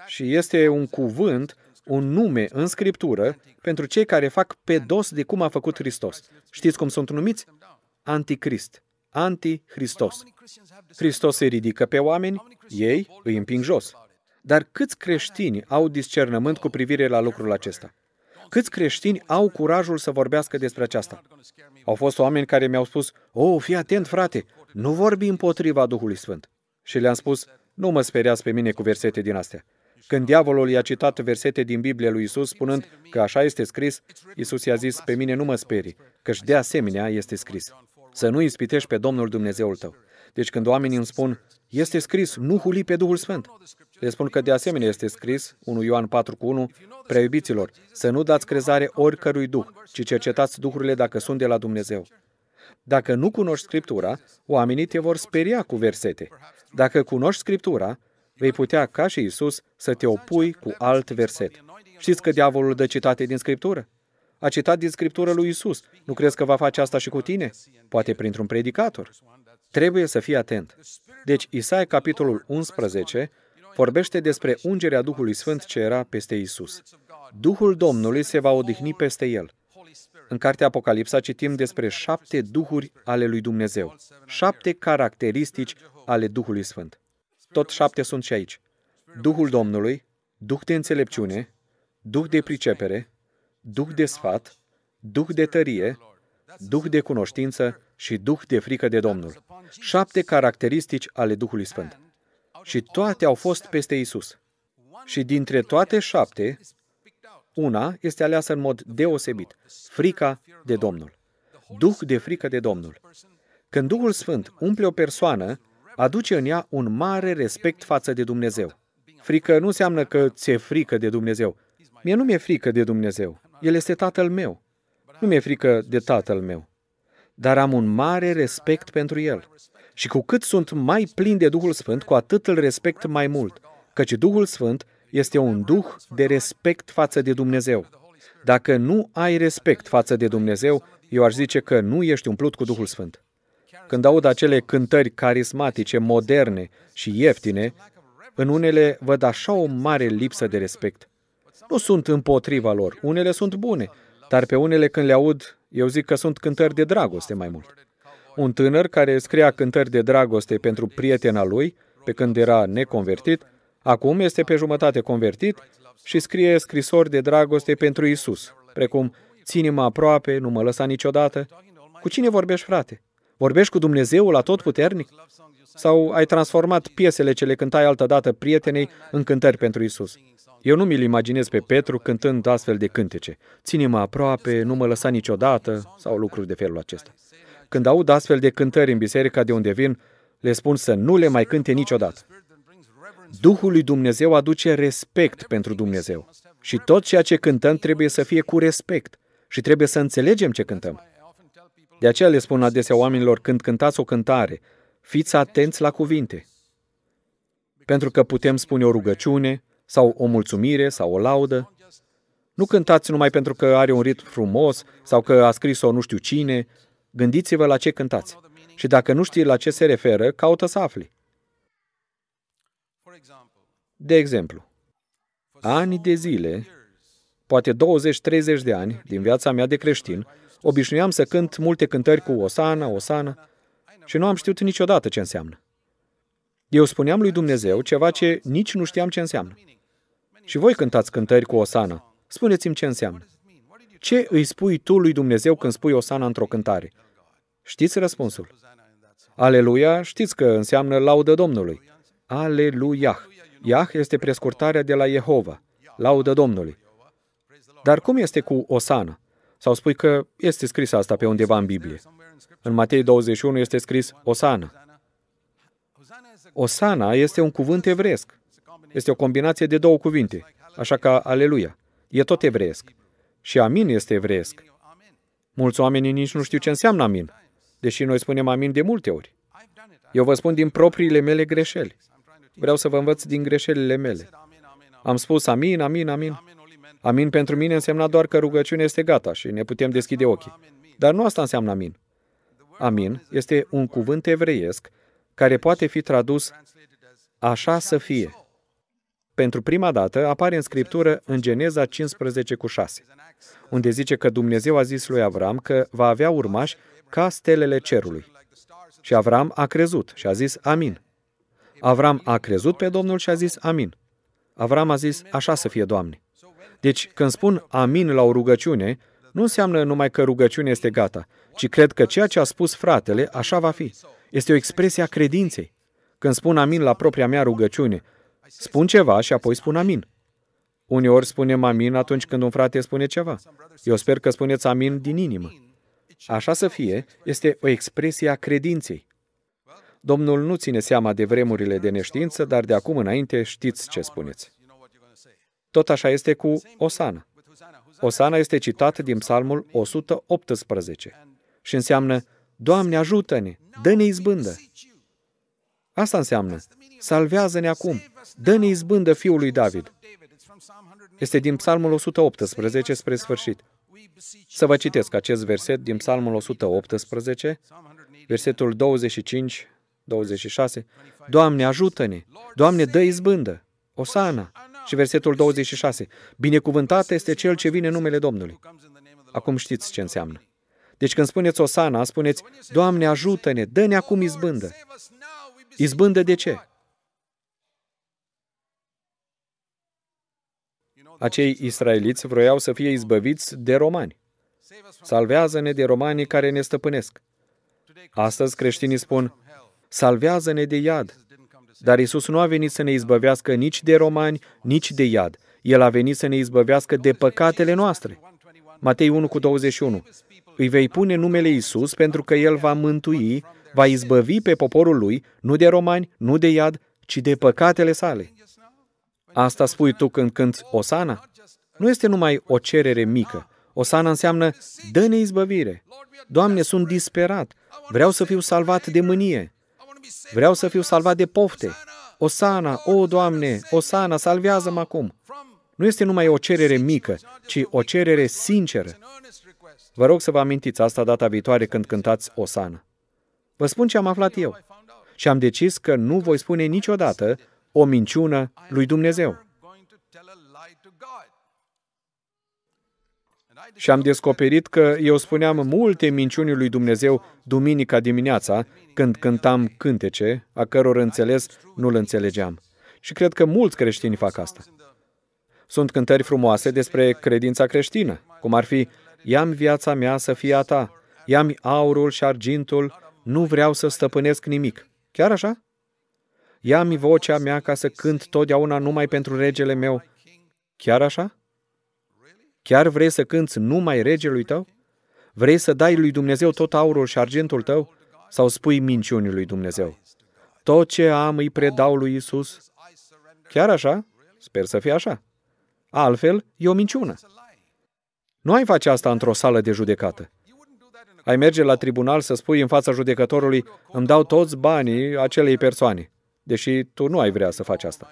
Și este un cuvânt, un nume în Scriptură pentru cei care fac pe dos de cum a făcut Hristos. Știți cum sunt numiți? Anticrist. anti Hristos se ridică pe oameni, ei îi împing jos. Dar câți creștini au discernământ cu privire la lucrul acesta? Câți creștini au curajul să vorbească despre aceasta? Au fost oameni care mi-au spus, oh, fii atent, frate, nu vorbi împotriva Duhului Sfânt. Și le-am spus, nu mă speriați pe mine cu versete din astea. Când diavolul i-a citat versete din Biblie lui Isus, spunând că așa este scris, Isus i-a zis, pe mine nu mă speri, căci de asemenea este scris. Să nu ispitești pe Domnul Dumnezeul tău. Deci când oamenii îmi spun, este scris, nu huli pe Duhul Sfânt. Le spun că de asemenea este scris, 1 Ioan 4 cu 1, Preiubiților, să nu dați crezare oricărui duh, ci cercetați duhurile dacă sunt de la Dumnezeu. Dacă nu cunoști Scriptura, oamenii te vor speria cu versete. Dacă cunoști Scriptura, vei putea, ca și Isus, să te opui cu alt verset. Știți că diavolul dă citate din Scriptură? A citat din Scriptură lui Isus. Nu crezi că va face asta și cu tine? Poate printr-un predicator. Trebuie să fii atent. Deci, Isaia, capitolul 11, vorbește despre ungerea Duhului Sfânt ce era peste Isus. Duhul Domnului se va odihni peste el. În cartea Apocalipsa citim despre șapte duhuri ale lui Dumnezeu, șapte caracteristici ale Duhului Sfânt. Tot șapte sunt și aici. Duhul Domnului, Duh de înțelepciune, Duh de pricepere, Duh de sfat, Duh de tărie, Duh de cunoștință și Duh de frică de Domnul. Șapte caracteristici ale Duhului Sfânt. Și toate au fost peste Isus. Și dintre toate șapte, una este aleasă în mod deosebit, frica de Domnul. Duh de frică de Domnul. Când Duhul Sfânt umple o persoană, aduce în ea un mare respect față de Dumnezeu. Frică nu înseamnă că ți-e frică de Dumnezeu. Mie nu mi-e frică de Dumnezeu. El este Tatăl meu. Nu mi-e frică de Tatăl meu. Dar am un mare respect pentru El. Și cu cât sunt mai plini de Duhul Sfânt, cu atât îl respect mai mult, căci Duhul Sfânt este un duh de respect față de Dumnezeu. Dacă nu ai respect față de Dumnezeu, eu aș zice că nu ești umplut cu Duhul Sfânt. Când aud acele cântări carismatice, moderne și ieftine, în unele văd așa o mare lipsă de respect. Nu sunt împotriva lor, unele sunt bune, dar pe unele când le aud, eu zic că sunt cântări de dragoste mai mult. Un tânăr care scria cântări de dragoste pentru prietena lui, pe când era neconvertit, acum este pe jumătate convertit și scrie scrisori de dragoste pentru Isus, precum Ține-mă aproape, nu mă lăsa niciodată. Cu cine vorbești, frate? Vorbești cu Dumnezeu la tot puternic? Sau ai transformat piesele ce le cântai altădată prietenei în cântări pentru Isus? Eu nu mi-l imaginez pe Petru cântând astfel de cântece. Ține-mă aproape, nu mă lăsa niciodată, sau lucruri de felul acesta. Când aud astfel de cântări în biserica de unde vin, le spun să nu le mai cânte niciodată. Duhul lui Dumnezeu aduce respect pentru Dumnezeu. Și tot ceea ce cântăm trebuie să fie cu respect și trebuie să înțelegem ce cântăm. De aceea le spun adesea oamenilor când cântați o cântare, fiți atenți la cuvinte. Pentru că putem spune o rugăciune, sau o mulțumire, sau o laudă. Nu cântați numai pentru că are un ritm frumos, sau că a scris-o nu știu cine, Gândiți-vă la ce cântați. Și dacă nu știi la ce se referă, caută să afli. De exemplu, ani de zile, poate 20-30 de ani din viața mea de creștin, obișnuiam să cânt multe cântări cu Osana, Osana, și nu am știut niciodată ce înseamnă. Eu spuneam lui Dumnezeu ceva ce nici nu știam ce înseamnă. Și voi cântați cântări cu Osana. Spuneți-mi ce înseamnă. Ce îi spui tu lui Dumnezeu când spui Osana într-o cântare? Știți răspunsul. Aleluia, știți că înseamnă laudă Domnului. Aleluia. Iah este prescurtarea de la Jehova, laudă Domnului. Dar cum este cu Osana? Sau spui că este scris asta pe undeva în Biblie. În Matei 21 este scris Osana. Osana este un cuvânt evresc. Este o combinație de două cuvinte, așa că Aleluia. E tot evresc. Și Amin este evresc. Mulți oameni nici nu știu ce înseamnă Amin deși noi spunem amin de multe ori. Eu vă spun din propriile mele greșeli. Vreau să vă învăț din greșelile mele. Am spus amin, amin, amin. Amin pentru mine însemna doar că rugăciunea este gata și ne putem deschide ochii. Dar nu asta înseamnă amin. Amin este un cuvânt evreiesc care poate fi tradus așa să fie. Pentru prima dată apare în scriptură în Geneza 15 cu 6, unde zice că Dumnezeu a zis lui Avram că va avea urmași ca stelele cerului. Și Avram a crezut și a zis Amin. Avram a crezut pe Domnul și a zis Amin. Avram a zis, așa să fie, Doamne. Deci, când spun amin la o rugăciune, nu înseamnă numai că rugăciunea este gata, ci cred că ceea ce a spus fratele, așa va fi. Este o expresie a credinței. Când spun amin la propria mea rugăciune, spun ceva și apoi spun amin. Uneori spunem amin atunci când un frate spune ceva. Eu sper că spuneți amin din inimă. Așa să fie este o expresie a credinței. Domnul nu ține seama de vremurile de neștiință, dar de acum înainte știți ce spuneți. Tot așa este cu Osana. Osana este citat din Psalmul 118 și înseamnă Doamne, ajută-ne! Dă-ne izbândă! Asta înseamnă, salvează-ne acum, dă-ne izbândă fiului David. Este din Psalmul 118 spre sfârșit. Să vă citesc acest verset din Psalmul 118, versetul 25, 26. Doamne, ajută-ne! Doamne, dă izbândă! Osana! Și versetul 26. Binecuvântat este cel ce vine în numele Domnului. Acum știți ce înseamnă. Deci când spuneți Osana, spuneți, Doamne, ajută-ne, dă-ne acum izbândă. Izbândă de ce? Acei israeliți vroiau să fie izbăviți de romani. Salvează-ne de romanii care ne stăpânesc. Astăzi creștinii spun, salvează-ne de iad. Dar Isus nu a venit să ne izbăvească nici de romani, nici de iad. El a venit să ne izbăvească de păcatele noastre. Matei 1 cu 21. Îi vei pune numele Isus pentru că El va mântui, va izbăvi pe poporul lui, nu de romani, nu de iad, ci de păcatele sale. Asta spui tu când cânti Osana? Nu este numai o cerere mică. Osana înseamnă, dă-ne izbăvire. Doamne, sunt disperat. Vreau să fiu salvat de mânie. Vreau să fiu salvat de pofte. Osana, o, Doamne, Osana, salvează-mă acum. Nu este numai o cerere mică, ci o cerere sinceră. Vă rog să vă amintiți asta data viitoare când cântați Osana. Vă spun ce am aflat eu. Și am decis că nu voi spune niciodată o minciună lui Dumnezeu. Și am descoperit că eu spuneam multe minciuni lui Dumnezeu duminica dimineața, când cântam cântece, a căror înțeles nu-l înțelegeam. Și cred că mulți creștini fac asta. Sunt cântări frumoase despre credința creștină, cum ar fi Iam viața mea să fie a ta, iam aurul și argintul, nu vreau să stăpânesc nimic. Chiar așa? Ia-mi vocea mea ca să cânt totdeauna numai pentru regele meu. Chiar așa? Chiar vrei să cânți numai regelui tău? Vrei să dai lui Dumnezeu tot aurul și argintul tău? Sau spui minciunii lui Dumnezeu? Tot ce am îi predau lui Isus. Chiar așa? Sper să fie așa. Altfel, e o minciună. Nu ai face asta într-o sală de judecată. Ai merge la tribunal să spui în fața judecătorului, îmi dau toți banii acelei persoane deși tu nu ai vrea să faci asta.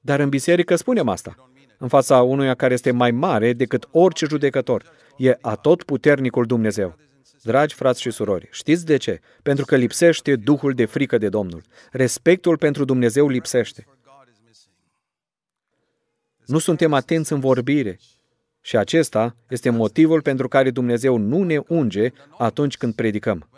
Dar în biserică spunem asta, în fața unuia care este mai mare decât orice judecător. E atot puternicul Dumnezeu. Dragi frați și surori, știți de ce? Pentru că lipsește duhul de frică de Domnul. Respectul pentru Dumnezeu lipsește. Nu suntem atenți în vorbire. Și acesta este motivul pentru care Dumnezeu nu ne unge atunci când predicăm.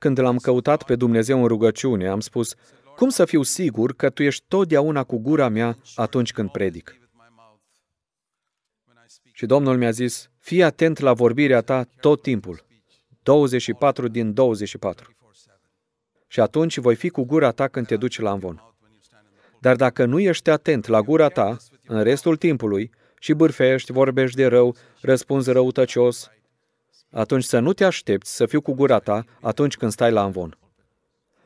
Când l-am căutat pe Dumnezeu în rugăciune, am spus, cum să fiu sigur că Tu ești totdeauna cu gura mea atunci când predic? Și Domnul mi-a zis, fii atent la vorbirea ta tot timpul, 24 din 24. Și atunci voi fi cu gura ta când te duci la amvon. Dar dacă nu ești atent la gura ta, în restul timpului, și bârfești, vorbești de rău, răspunzi răutăcios, atunci să nu te aștepți să fiu cu gura ta atunci când stai la amvon.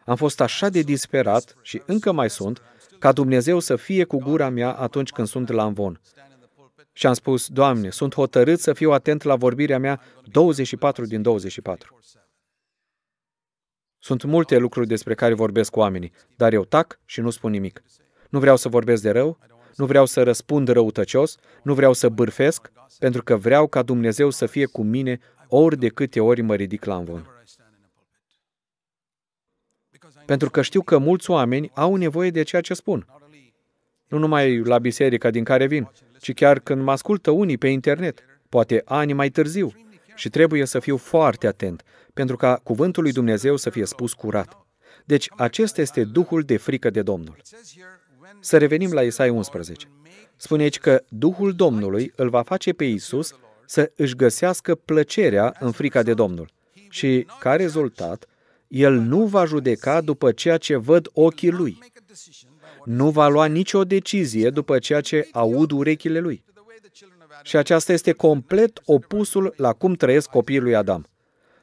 Am fost așa de disperat și încă mai sunt ca Dumnezeu să fie cu gura mea atunci când sunt la amvon. Și am spus, Doamne, sunt hotărât să fiu atent la vorbirea mea 24 din 24. Sunt multe lucruri despre care vorbesc cu oamenii, dar eu tac și nu spun nimic. Nu vreau să vorbesc de rău, nu vreau să răspund răutăcios, nu vreau să bârfesc, pentru că vreau ca Dumnezeu să fie cu mine ori de câte ori mă ridic la învon. Pentru că știu că mulți oameni au nevoie de ceea ce spun. Nu numai la biserica din care vin, ci chiar când mă ascultă unii pe internet, poate ani mai târziu. Și trebuie să fiu foarte atent, pentru ca cuvântul lui Dumnezeu să fie spus curat. Deci, acesta este Duhul de frică de Domnul. Să revenim la Isai 11. Spune aici că Duhul Domnului îl va face pe Isus să își găsească plăcerea în frica de Domnul. Și, ca rezultat, el nu va judeca după ceea ce văd ochii lui. Nu va lua nicio decizie după ceea ce aud urechile lui. Și aceasta este complet opusul la cum trăiesc copiii lui Adam.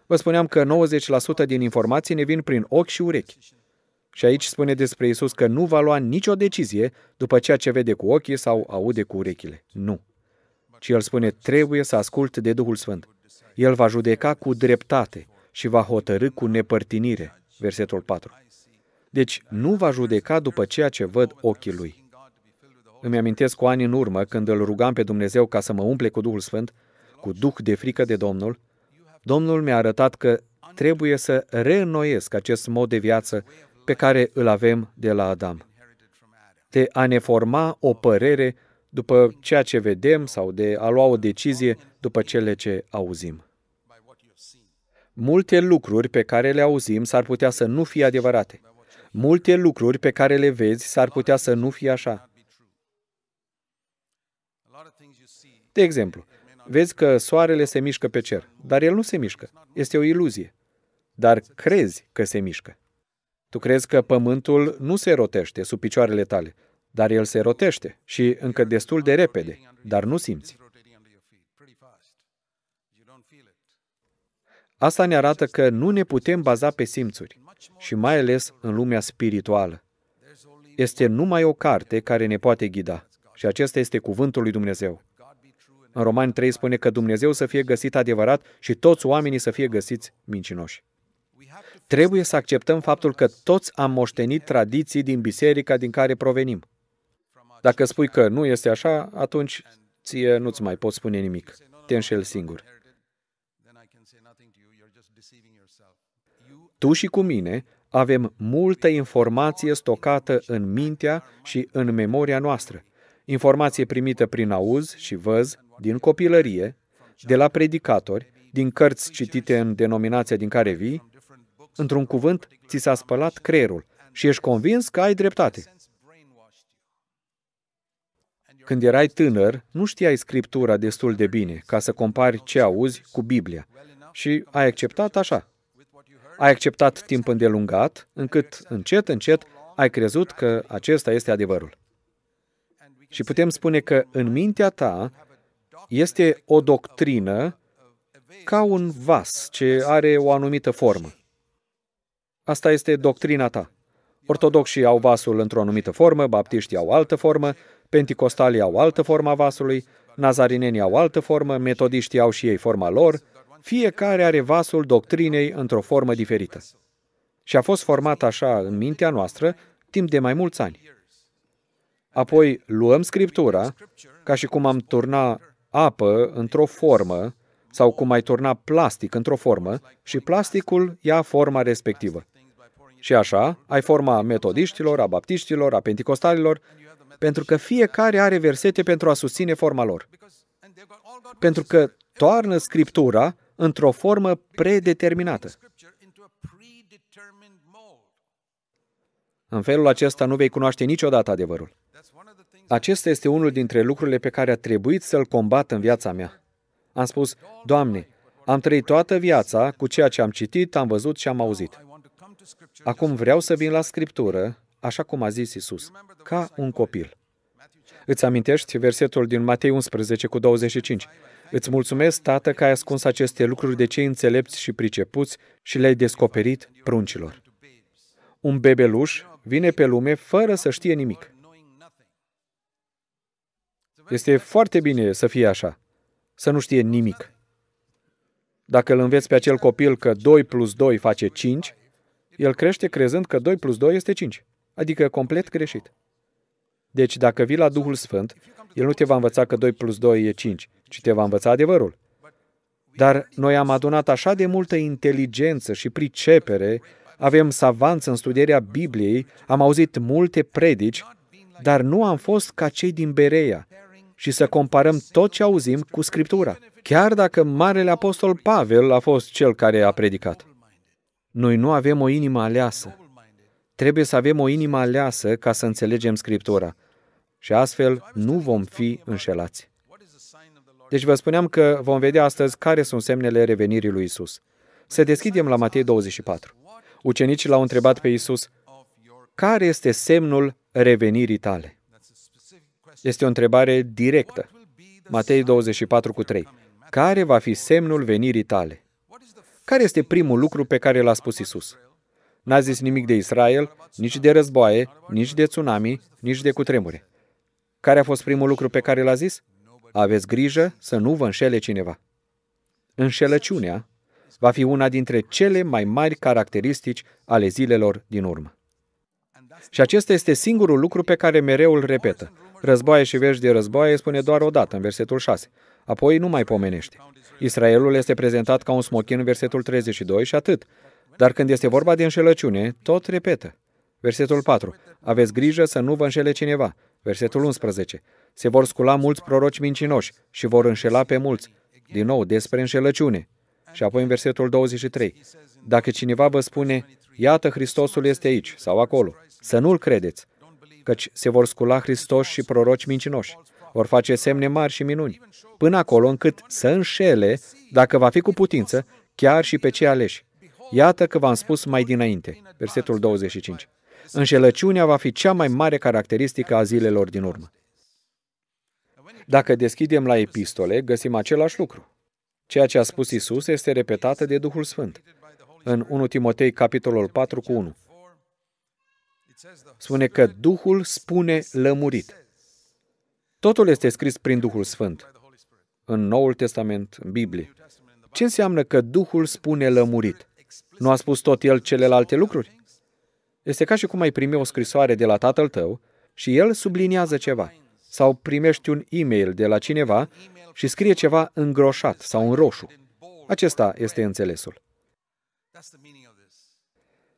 Vă spuneam că 90% din informații ne vin prin ochi și urechi. Și aici spune despre Isus că nu va lua nicio decizie după ceea ce vede cu ochii sau aude cu urechile. Nu ci el spune, trebuie să ascult de Duhul Sfânt. El va judeca cu dreptate și va hotărâ cu nepărtinire. Versetul 4. Deci nu va judeca după ceea ce văd ochii lui. Îmi amintesc cu ani în urmă, când îl rugam pe Dumnezeu ca să mă umple cu Duhul Sfânt, cu duh de frică de Domnul, Domnul mi-a arătat că trebuie să reînnoiesc acest mod de viață pe care îl avem de la Adam. De a ne forma o părere după ceea ce vedem sau de a lua o decizie după cele ce auzim. Multe lucruri pe care le auzim s-ar putea să nu fie adevărate. Multe lucruri pe care le vezi s-ar putea să nu fie așa. De exemplu, vezi că soarele se mișcă pe cer, dar el nu se mișcă. Este o iluzie. Dar crezi că se mișcă. Tu crezi că pământul nu se rotește sub picioarele tale, dar el se rotește și încă destul de repede, dar nu simți. Asta ne arată că nu ne putem baza pe simțuri și mai ales în lumea spirituală. Este numai o carte care ne poate ghida și acesta este cuvântul lui Dumnezeu. În Romani 3 spune că Dumnezeu să fie găsit adevărat și toți oamenii să fie găsiți mincinoși. Trebuie să acceptăm faptul că toți am moștenit tradiții din biserica din care provenim. Dacă spui că nu este așa, atunci ție nu-ți mai pot spune nimic. Te înșel singur. Tu și cu mine avem multă informație stocată în mintea și în memoria noastră. Informație primită prin auz și văz, din copilărie, de la predicatori, din cărți citite în denominația din care vii, într-un cuvânt, ți s-a spălat creierul și ești convins că ai dreptate. Când erai tânăr, nu știai scriptura destul de bine ca să compari ce auzi cu Biblia. Și ai acceptat așa. Ai acceptat timp îndelungat, încât încet, încet ai crezut că acesta este adevărul. Și putem spune că în mintea ta este o doctrină ca un vas ce are o anumită formă. Asta este doctrina ta. Ortodoxii au vasul într-o anumită formă, baptiștii au altă formă, Penticostalii au altă formă a vasului, nazarinenii au altă formă, metodiștii au și ei forma lor, fiecare are vasul doctrinei într-o formă diferită. Și a fost format așa în mintea noastră timp de mai mulți ani. Apoi luăm Scriptura, ca și cum am turna apă într-o formă, sau cum ai turna plastic într-o formă, și plasticul ia forma respectivă. Și așa ai forma metodiștilor, a baptiștilor, a penticostalilor pentru că fiecare are versete pentru a susține forma lor. Pentru că toarnă Scriptura într-o formă predeterminată. În felul acesta nu vei cunoaște niciodată adevărul. Acesta este unul dintre lucrurile pe care a trebuit să-l combat în viața mea. Am spus, Doamne, am trăit toată viața cu ceea ce am citit, am văzut și am auzit. Acum vreau să vin la Scriptură așa cum a zis Isus, ca un copil. Îți amintești versetul din Matei 11 cu 25? Îți mulțumesc, Tată, că ai ascuns aceste lucruri de cei înțelepți și pricepuți și le-ai descoperit pruncilor. Un bebeluș vine pe lume fără să știe nimic. Este foarte bine să fie așa, să nu știe nimic. Dacă îl înveți pe acel copil că 2 plus 2 face 5, el crește crezând că 2 plus 2 este 5. Adică complet greșit. Deci, dacă vii la Duhul Sfânt, El nu te va învăța că 2 plus 2 e 5, ci te va învăța adevărul. Dar noi am adunat așa de multă inteligență și pricepere, avem savanță în studierea Bibliei, am auzit multe predici, dar nu am fost ca cei din Berea și să comparăm tot ce auzim cu Scriptura, chiar dacă Marele Apostol Pavel a fost cel care a predicat. Noi nu avem o inimă aleasă. Trebuie să avem o inimă aleasă ca să înțelegem Scriptura și astfel nu vom fi înșelați. Deci vă spuneam că vom vedea astăzi care sunt semnele revenirii lui Isus. Să deschidem la Matei 24. Ucenicii l-au întrebat pe Isus, care este semnul revenirii tale? Este o întrebare directă. Matei 24 cu 3. Care va fi semnul venirii tale? Care este primul lucru pe care l-a spus Isus? N-a zis nimic de Israel, nici de războaie, nici de tsunami, nici de cutremure. Care a fost primul lucru pe care l-a zis? Aveți grijă să nu vă înșele cineva. Înșelăciunea va fi una dintre cele mai mari caracteristici ale zilelor din urmă. Și acesta este singurul lucru pe care mereu îl repetă. Războaie și vești de războaie spune doar o dată, în versetul 6. Apoi nu mai pomenește. Israelul este prezentat ca un smochin în versetul 32 și atât. Dar când este vorba de înșelăciune, tot repetă. Versetul 4. Aveți grijă să nu vă înșele cineva. Versetul 11. Se vor scula mulți proroci mincinoși și vor înșela pe mulți. Din nou, despre înșelăciune. Și apoi în versetul 23. Dacă cineva vă spune, iată Hristosul este aici sau acolo, să nu-l credeți, căci se vor scula Hristos și proroci mincinoși. Vor face semne mari și minuni, până acolo încât să înșele, dacă va fi cu putință, chiar și pe cei aleși. Iată că v-am spus mai dinainte, versetul 25. Înșelăciunea va fi cea mai mare caracteristică a zilelor din urmă. Dacă deschidem la epistole, găsim același lucru. Ceea ce a spus Isus este repetată de Duhul Sfânt. În 1 Timotei, capitolul 4 cu 1. Spune că Duhul spune lămurit. Totul este scris prin Duhul Sfânt, în Noul Testament, în Biblie. Ce înseamnă că Duhul spune lămurit? Nu a spus tot el celelalte lucruri? Este ca și cum ai primi o scrisoare de la tatăl tău și el subliniază ceva. Sau primești un e-mail de la cineva și scrie ceva îngroșat sau în roșu. Acesta este înțelesul.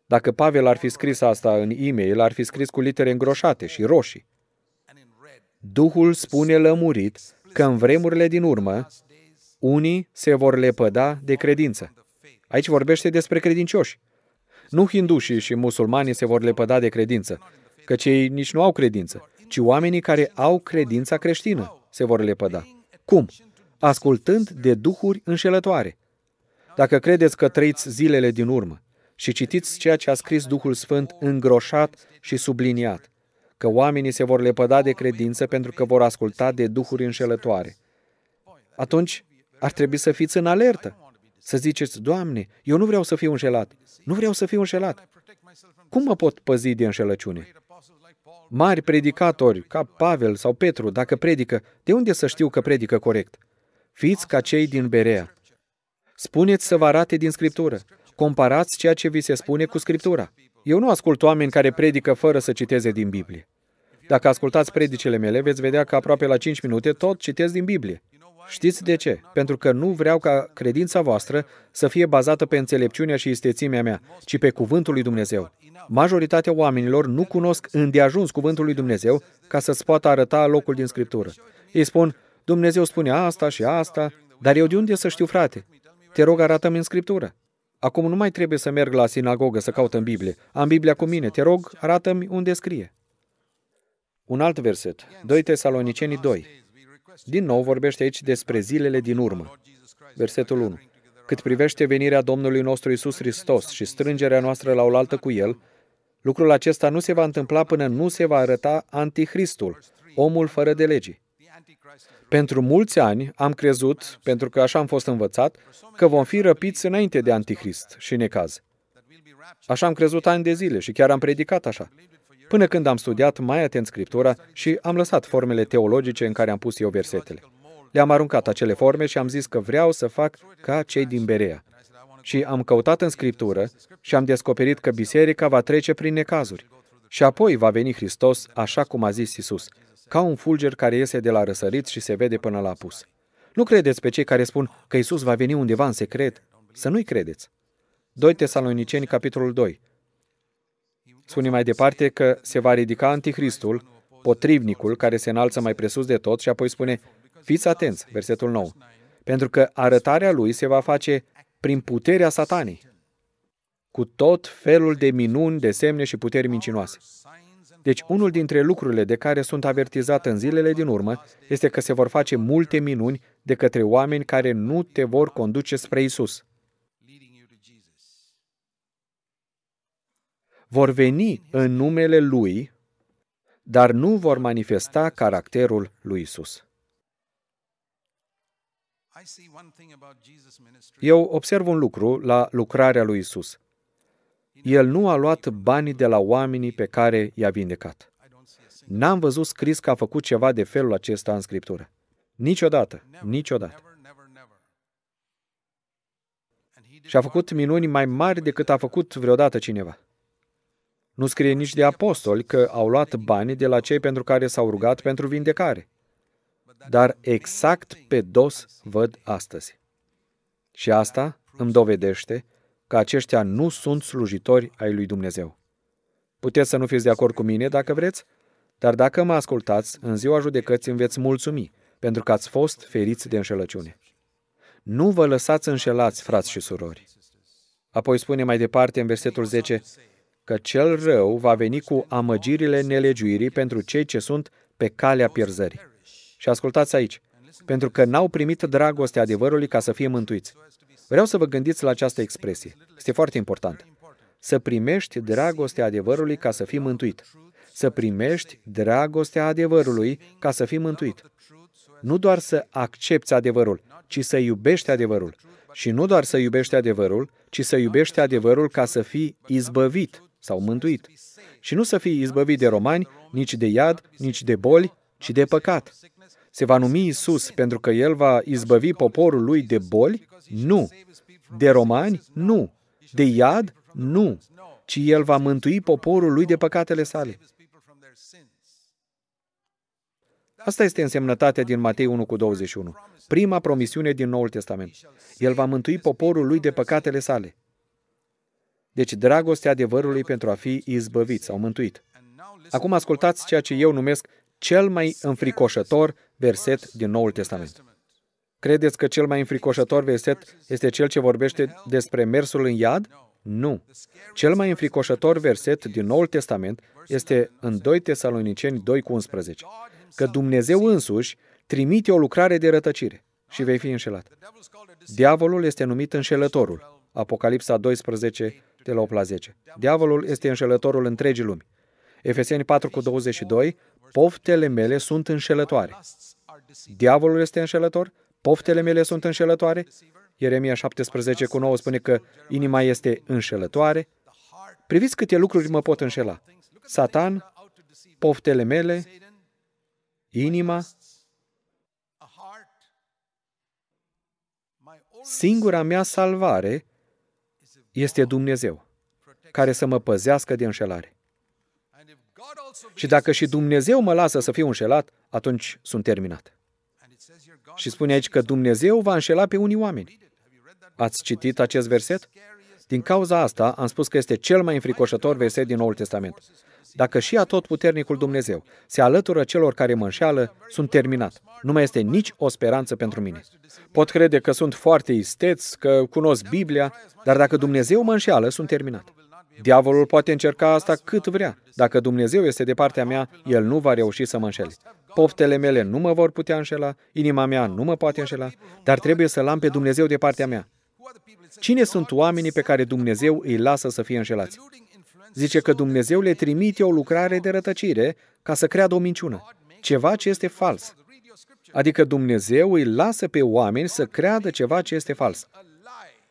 Dacă Pavel ar fi scris asta în e-mail, ar fi scris cu litere îngroșate și roșii. Duhul spune lămurit că în vremurile din urmă, unii se vor lepăda de credință. Aici vorbește despre credincioși. Nu hindușii și musulmanii se vor lepăda de credință, căci ei nici nu au credință, ci oamenii care au credința creștină se vor lepăda. Cum? Ascultând de duhuri înșelătoare. Dacă credeți că trăiți zilele din urmă și citiți ceea ce a scris Duhul Sfânt îngroșat și subliniat, că oamenii se vor lepăda de credință pentru că vor asculta de duhuri înșelătoare, atunci ar trebui să fiți în alertă. Să ziceți, Doamne, eu nu vreau să fiu înșelat. Nu vreau să fiu înșelat. Cum mă pot păzi de înșelăciune? Mari predicatori, ca Pavel sau Petru, dacă predică, de unde să știu că predică corect? Fiți ca cei din Berea. Spuneți să vă arate din Scriptură. Comparați ceea ce vi se spune cu Scriptura. Eu nu ascult oameni care predică fără să citeze din Biblie. Dacă ascultați predicile mele, veți vedea că aproape la 5 minute tot citesc din Biblie. Știți de ce? Pentru că nu vreau ca credința voastră să fie bazată pe înțelepciunea și istețimea mea, ci pe cuvântul lui Dumnezeu. Majoritatea oamenilor nu cunosc îndeajuns cuvântul lui Dumnezeu ca să-ți poată arăta locul din Scriptură. Ei spun, Dumnezeu spune asta și asta, dar eu de unde să știu, frate? Te rog, arată-mi în Scriptură. Acum nu mai trebuie să merg la sinagogă să caut în Biblie. Am Biblia cu mine. Te rog, arată-mi unde scrie. Un alt verset, 2 Tesalonicenii 2, din nou vorbește aici despre zilele din urmă. Versetul 1. Cât privește venirea Domnului nostru Isus Hristos și strângerea noastră la oaltă cu El, lucrul acesta nu se va întâmpla până nu se va arăta Antichristul, omul fără de legii. Pentru mulți ani am crezut, pentru că așa am fost învățat, că vom fi răpiți înainte de Antichrist și necaz. Așa am crezut ani de zile și chiar am predicat așa până când am studiat mai atent Scriptura și am lăsat formele teologice în care am pus eu versetele. Le-am aruncat acele forme și am zis că vreau să fac ca cei din Berea. Și am căutat în Scriptură și am descoperit că biserica va trece prin necazuri. Și apoi va veni Hristos, așa cum a zis Isus, ca un fulger care iese de la răsărit și se vede până la apus. Nu credeți pe cei care spun că Isus va veni undeva în secret? Să nu-i credeți. 2 Tesaloniceni, capitolul 2, Spune mai departe că se va ridica anticristul, potrivnicul care se înalță mai presus de tot și apoi spune, fiți atenți, versetul 9, pentru că arătarea lui se va face prin puterea satanei, cu tot felul de minuni, de semne și puteri mincinoase. Deci, unul dintre lucrurile de care sunt avertizat în zilele din urmă este că se vor face multe minuni de către oameni care nu te vor conduce spre Isus. vor veni în numele Lui, dar nu vor manifesta caracterul lui Isus. Eu observ un lucru la lucrarea lui Isus. El nu a luat banii de la oamenii pe care i-a vindecat. N-am văzut scris că a făcut ceva de felul acesta în Scriptură. Niciodată, niciodată. Și a făcut minuni mai mari decât a făcut vreodată cineva. Nu scrie nici de apostoli că au luat bani de la cei pentru care s-au rugat pentru vindecare. Dar exact pe dos văd astăzi. Și asta îmi dovedește că aceștia nu sunt slujitori ai lui Dumnezeu. Puteți să nu fiți de acord cu mine dacă vreți, dar dacă mă ascultați, în ziua judecății îmi veți mulțumi, pentru că ați fost feriți de înșelăciune. Nu vă lăsați înșelați, frați și surori. Apoi spune mai departe în versetul 10, că cel rău va veni cu amăgirile nelegiuirii pentru cei ce sunt pe calea pierzării. Și ascultați aici, pentru că n-au primit dragostea adevărului ca să fie mântuiți. Vreau să vă gândiți la această expresie. Este foarte important. Să primești dragostea adevărului ca să fii mântuit. Să primești dragostea adevărului ca să fii mântuit. Nu doar să accepti adevărul, ci să iubești adevărul. Și nu doar să iubești adevărul, ci să iubești adevărul ca să fii izbăvit sau mântuit. Și nu să fii izbăvit de romani, nici de iad, nici de boli, ci de păcat. Se va numi Isus pentru că El va izbăvi poporul lui de boli? Nu. De romani? Nu. De iad? Nu. Ci El va mântui poporul lui de păcatele sale. Asta este însemnătatea din Matei 1 cu 21, prima promisiune din Noul Testament. El va mântui poporul lui de păcatele sale. Deci dragostea adevărului pentru a fi izbăvit sau mântuit. Acum ascultați ceea ce eu numesc cel mai înfricoșător verset din Noul Testament. Credeți că cel mai înfricoșător verset este cel ce vorbește despre mersul în iad? Nu. Cel mai înfricoșător verset din Noul Testament este în 2 Tesaloniceni 2 cu 11, că Dumnezeu însuși trimite o lucrare de rătăcire și vei fi înșelat. Diavolul este numit înșelătorul, Apocalipsa 12 de la 8 la 10. Diavolul este înșelătorul întregii lumi. Efeseni 4 cu 22, poftele mele sunt înșelătoare. Diavolul este înșelător, poftele mele sunt înșelătoare. Ieremia 17 cu 9 spune că inima este înșelătoare. Priviți câte lucruri mă pot înșela. Satan, poftele mele, inima, singura mea salvare este Dumnezeu, care să mă păzească de înșelare. Și dacă și Dumnezeu mă lasă să fiu înșelat, atunci sunt terminat. Și spune aici că Dumnezeu va înșela pe unii oameni. Ați citit acest verset? Din cauza asta am spus că este cel mai înfricoșător verset din Noul Testament. Dacă și a tot puternicul Dumnezeu se alătură celor care mă înșeală, sunt terminat. Nu mai este nici o speranță pentru mine. Pot crede că sunt foarte isteț, că cunosc Biblia, dar dacă Dumnezeu mă înșeală, sunt terminat. Diavolul poate încerca asta cât vrea. Dacă Dumnezeu este de partea mea, el nu va reuși să mă înșele. Poftele mele nu mă vor putea înșela, inima mea nu mă poate înșela, dar trebuie să-L am pe Dumnezeu de partea mea. Cine sunt oamenii pe care Dumnezeu îi lasă să fie înșelați? zice că Dumnezeu le trimite o lucrare de rătăcire ca să creadă o minciună, ceva ce este fals. Adică Dumnezeu îi lasă pe oameni să creadă ceva ce este fals.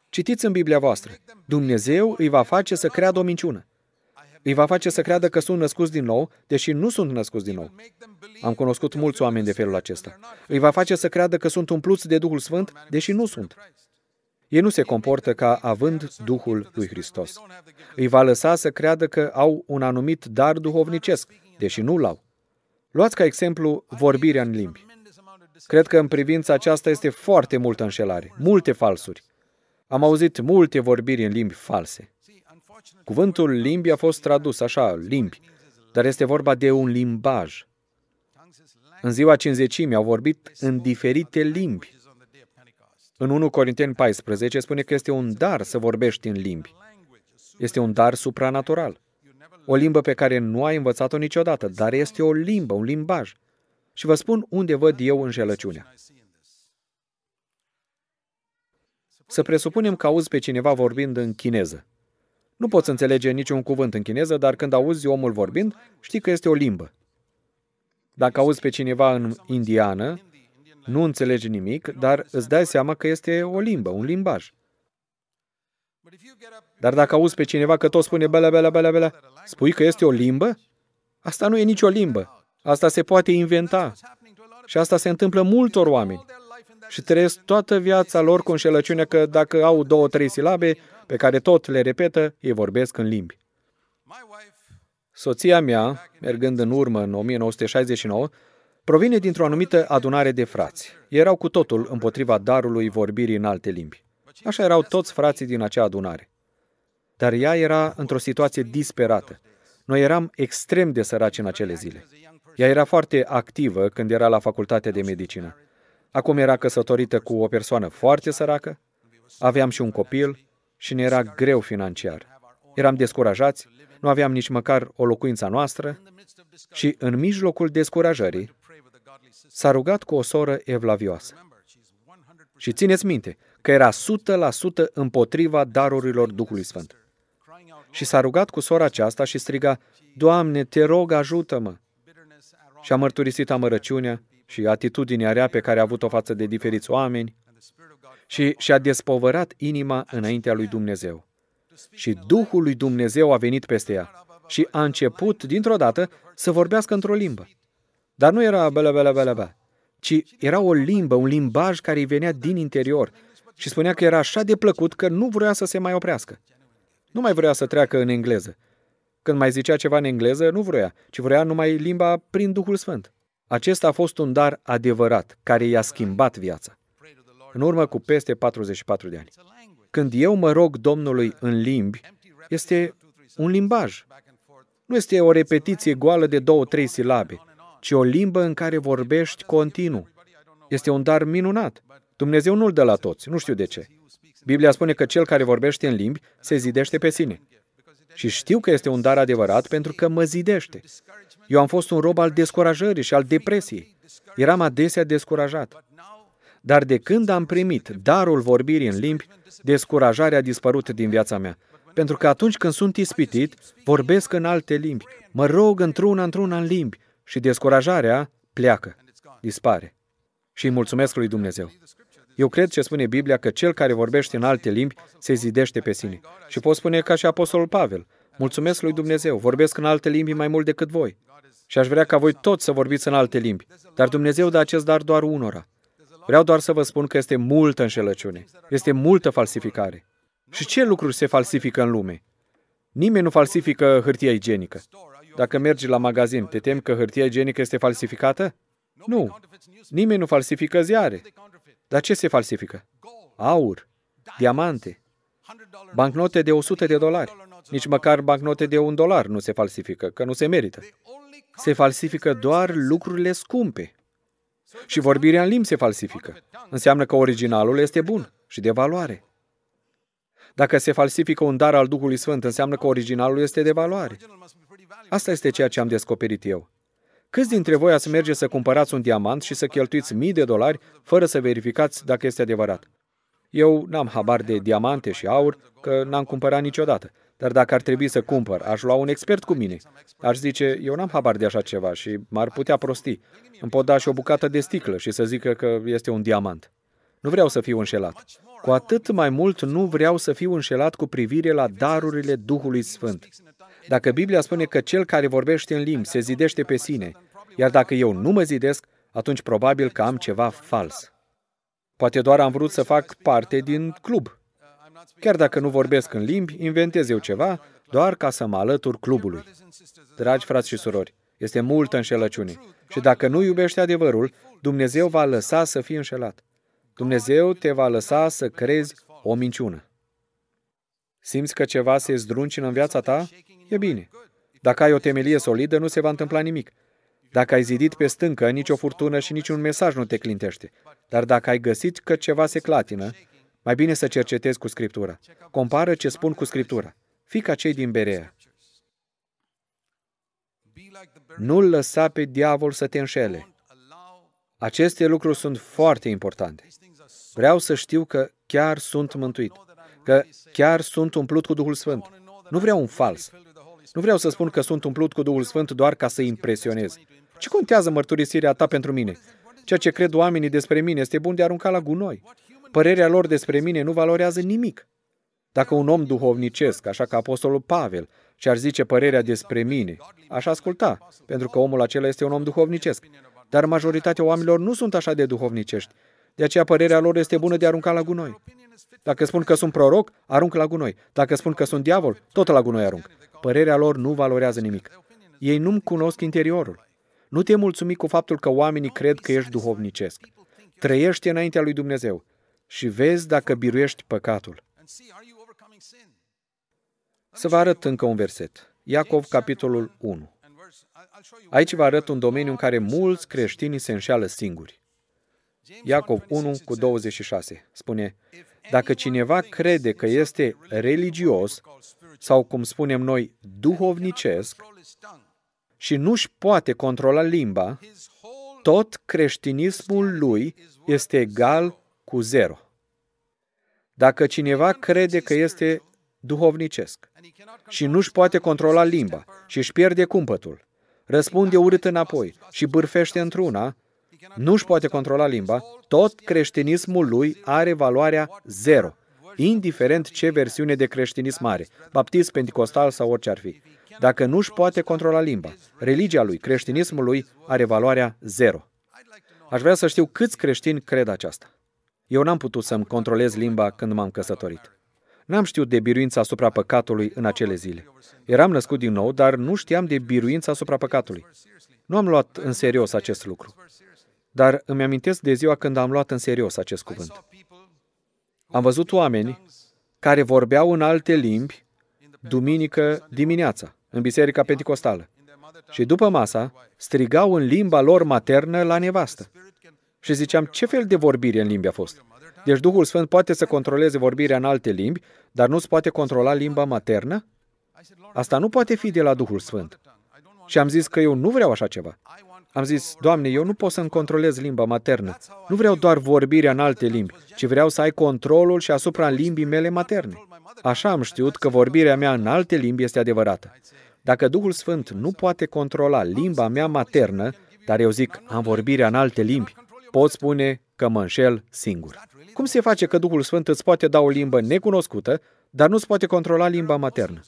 Citiți în Biblia voastră. Dumnezeu îi va face să creadă o minciună. Îi va face să creadă că sunt născuți din nou, deși nu sunt născuți din nou. Am cunoscut mulți oameni de felul acesta. Îi va face să creadă că sunt umpluți de Duhul Sfânt, deși nu sunt. Ei nu se comportă ca având Duhul lui Hristos. Îi va lăsa să creadă că au un anumit dar duhovnicesc, deși nu l-au. Luați ca exemplu vorbirea în limbi. Cred că în privința aceasta este foarte multă înșelare, multe falsuri. Am auzit multe vorbiri în limbi false. Cuvântul limbi a fost tradus așa, limbi, dar este vorba de un limbaj. În ziua cinzecimii au vorbit în diferite limbi. În 1 Corinteni 14 spune că este un dar să vorbești în limbi. Este un dar supranatural. O limbă pe care nu ai învățat-o niciodată, dar este o limbă, un limbaj. Și vă spun unde văd eu înșelăciunea. Să presupunem că auzi pe cineva vorbind în chineză. Nu poți înțelege niciun cuvânt în chineză, dar când auzi omul vorbind, știi că este o limbă. Dacă auzi pe cineva în indiană, nu înțelegi nimic, dar îți dai seama că este o limbă, un limbaj. Dar dacă auzi pe cineva că tot spune bela, bela, bela, bela, spui că este o limbă? Asta nu e nicio limbă. Asta se poate inventa. Și asta se întâmplă multor oameni. Și trăiesc toată viața lor cu înșelăciunea că dacă au două, trei silabe pe care tot le repetă, ei vorbesc în limbi. Soția mea, mergând în urmă în 1969, Provine dintr-o anumită adunare de frați. Erau cu totul împotriva darului vorbirii în alte limbi. Așa erau toți frații din acea adunare. Dar ea era într-o situație disperată. Noi eram extrem de săraci în acele zile. Ea era foarte activă când era la facultatea de medicină. Acum era căsătorită cu o persoană foarte săracă, aveam și un copil și ne era greu financiar. Eram descurajați, nu aveam nici măcar o locuință noastră și în mijlocul descurajării s-a rugat cu o soră evlavioasă. Și țineți minte că era 100% împotriva darurilor Duhului Sfânt. Și s-a rugat cu sora aceasta și striga, Doamne, te rog, ajută-mă! Și a mărturisit amărăciunea și atitudinea rea pe care a avut-o față de diferiți oameni și și-a despovărat inima înaintea lui Dumnezeu. Și Duhul lui Dumnezeu a venit peste ea și a început, dintr-o dată, să vorbească într-o limbă. Dar nu era bela, bela, bela, bela, ci era o limbă, un limbaj care îi venea din interior și spunea că era așa de plăcut că nu vrea să se mai oprească. Nu mai vrea să treacă în engleză. Când mai zicea ceva în engleză, nu vrea, ci vrea numai limba prin Duhul Sfânt. Acesta a fost un dar adevărat care i-a schimbat viața. În urmă cu peste 44 de ani. Când eu mă rog Domnului în limbi, este un limbaj. Nu este o repetiție goală de două, trei silabe, ci o limbă în care vorbești continuu. Este un dar minunat. Dumnezeu nu-l dă la toți, nu știu de ce. Biblia spune că cel care vorbește în limbi se zidește pe sine. Și știu că este un dar adevărat pentru că mă zidește. Eu am fost un rob al descurajării și al depresiei. Eram adesea descurajat. Dar de când am primit darul vorbirii în limbi, descurajarea a dispărut din viața mea. Pentru că atunci când sunt ispitit, vorbesc în alte limbi, mă rog într-una într-una în limbi, și descurajarea pleacă, dispare. Și îi mulțumesc lui Dumnezeu. Eu cred ce spune Biblia că cel care vorbește în alte limbi se zidește pe sine. Și pot spune ca și Apostolul Pavel, mulțumesc lui Dumnezeu, vorbesc în alte limbi mai mult decât voi. Și aș vrea ca voi toți să vorbiți în alte limbi, dar Dumnezeu dă acest dar doar unora. Vreau doar să vă spun că este multă înșelăciune, este multă falsificare. Și ce lucruri se falsifică în lume? Nimeni nu falsifică hârtia igienică. Dacă mergi la magazin, te temi că hârtia igienică este falsificată? Nu. Nimeni nu falsifică ziare. Dar ce se falsifică? Aur, diamante, bancnote de 100 de dolari. Nici măcar bancnote de un dolar nu se falsifică, că nu se merită. Se falsifică doar lucrurile scumpe. Și vorbirea în limbi se falsifică. Înseamnă că originalul este bun și de valoare. Dacă se falsifică un dar al Duhului Sfânt, înseamnă că originalul este de valoare. Asta este ceea ce am descoperit eu. Câți dintre voi ați merge să cumpărați un diamant și să cheltuiți mii de dolari fără să verificați dacă este adevărat? Eu n-am habar de diamante și aur, că n-am cumpărat niciodată. Dar dacă ar trebui să cumpăr, aș lua un expert cu mine. Aș zice, eu n-am habar de așa ceva și m-ar putea prosti. Îmi pot da și o bucată de sticlă și să zică că este un diamant. Nu vreau să fiu înșelat. Cu atât mai mult nu vreau să fiu înșelat cu privire la darurile Duhului Sfânt. Dacă Biblia spune că cel care vorbește în limbi se zidește pe sine, iar dacă eu nu mă zidesc, atunci probabil că am ceva fals. Poate doar am vrut să fac parte din club. Chiar dacă nu vorbesc în limbi, inventez eu ceva, doar ca să mă alătur clubului. Dragi frați și surori, este multă înșelăciune. Și dacă nu iubește adevărul, Dumnezeu va lăsa să fie înșelat. Dumnezeu te va lăsa să crezi o minciună. Simți că ceva se zdruncină în viața ta? E bine. Dacă ai o temelie solidă, nu se va întâmpla nimic. Dacă ai zidit pe stâncă, nicio furtună și niciun mesaj nu te clintește. Dar dacă ai găsit că ceva se clatină, mai bine să cercetezi cu Scriptura. Compară ce spun cu Scriptura. Fii ca cei din Berea. Nu-l lăsa pe diavol să te înșele. Aceste lucruri sunt foarte importante. Vreau să știu că chiar sunt mântuit, că chiar sunt umplut cu Duhul Sfânt. Nu vreau un fals. Nu vreau să spun că sunt umplut cu Duhul Sfânt doar ca să impresionez. Ce contează mărturisirea ta pentru mine? Ceea ce cred oamenii despre mine este bun de aruncat la gunoi. Părerea lor despre mine nu valorează nimic. Dacă un om duhovnicesc, așa ca Apostolul Pavel, și-ar zice părerea despre mine, aș asculta, pentru că omul acela este un om duhovnicesc. Dar majoritatea oamenilor nu sunt așa de duhovnicești. De aceea părerea lor este bună de a arunca la gunoi. Dacă spun că sunt proroc, arunc la gunoi. Dacă spun că sunt diavol, tot la gunoi arunc. Părerea lor nu valorează nimic. Ei nu-mi cunosc interiorul. Nu te mulțumi cu faptul că oamenii cred că ești duhovnicesc. Trăiește înaintea lui Dumnezeu și vezi dacă biruiești păcatul. Să vă arăt încă un verset. Iacov, capitolul 1. Aici vă arăt un domeniu în care mulți creștini se înșeală singuri. Iacov 1 cu 26 spune, Dacă cineva crede că este religios sau, cum spunem noi, duhovnicesc și nu-și poate controla limba, tot creștinismul lui este egal cu zero. Dacă cineva crede că este duhovnicesc și nu-și poate controla limba și își pierde cumpătul răspunde urât înapoi și bârfește într-una, nu-și poate controla limba, tot creștinismul lui are valoarea zero, indiferent ce versiune de creștinism are, baptist, pentecostal sau orice ar fi. Dacă nu-și poate controla limba, religia lui, creștinismul lui are valoarea zero. Aș vrea să știu câți creștini cred aceasta. Eu n-am putut să-mi controlez limba când m-am căsătorit. N-am știut de biruința asupra păcatului în acele zile. Eram născut din nou, dar nu știam de biruința asupra păcatului. Nu am luat în serios acest lucru. Dar îmi amintesc de ziua când am luat în serios acest cuvânt. Am văzut oameni care vorbeau în alte limbi duminică dimineața, în Biserica Pentecostală. Și după masa, strigau în limba lor maternă la nevastă. Și ziceam, ce fel de vorbire în limbi a fost? Da. Deci Duhul Sfânt poate să controleze vorbirea în alte limbi, dar nu se poate controla limba maternă? Asta nu poate fi de la Duhul Sfânt. Și am zis că eu nu vreau așa ceva. Am zis, Doamne, eu nu pot să-mi controlez limba maternă. Nu vreau doar vorbirea în alte limbi, ci vreau să ai controlul și asupra limbii mele materne. Așa am știut că vorbirea mea în alte limbi este adevărată. Dacă Duhul Sfânt nu poate controla limba mea maternă, dar eu zic, am vorbirea în alte limbi, pot spune că mă înșel singur. Cum se face că Duhul Sfânt îți poate da o limbă necunoscută, dar nu-ți poate controla limba maternă?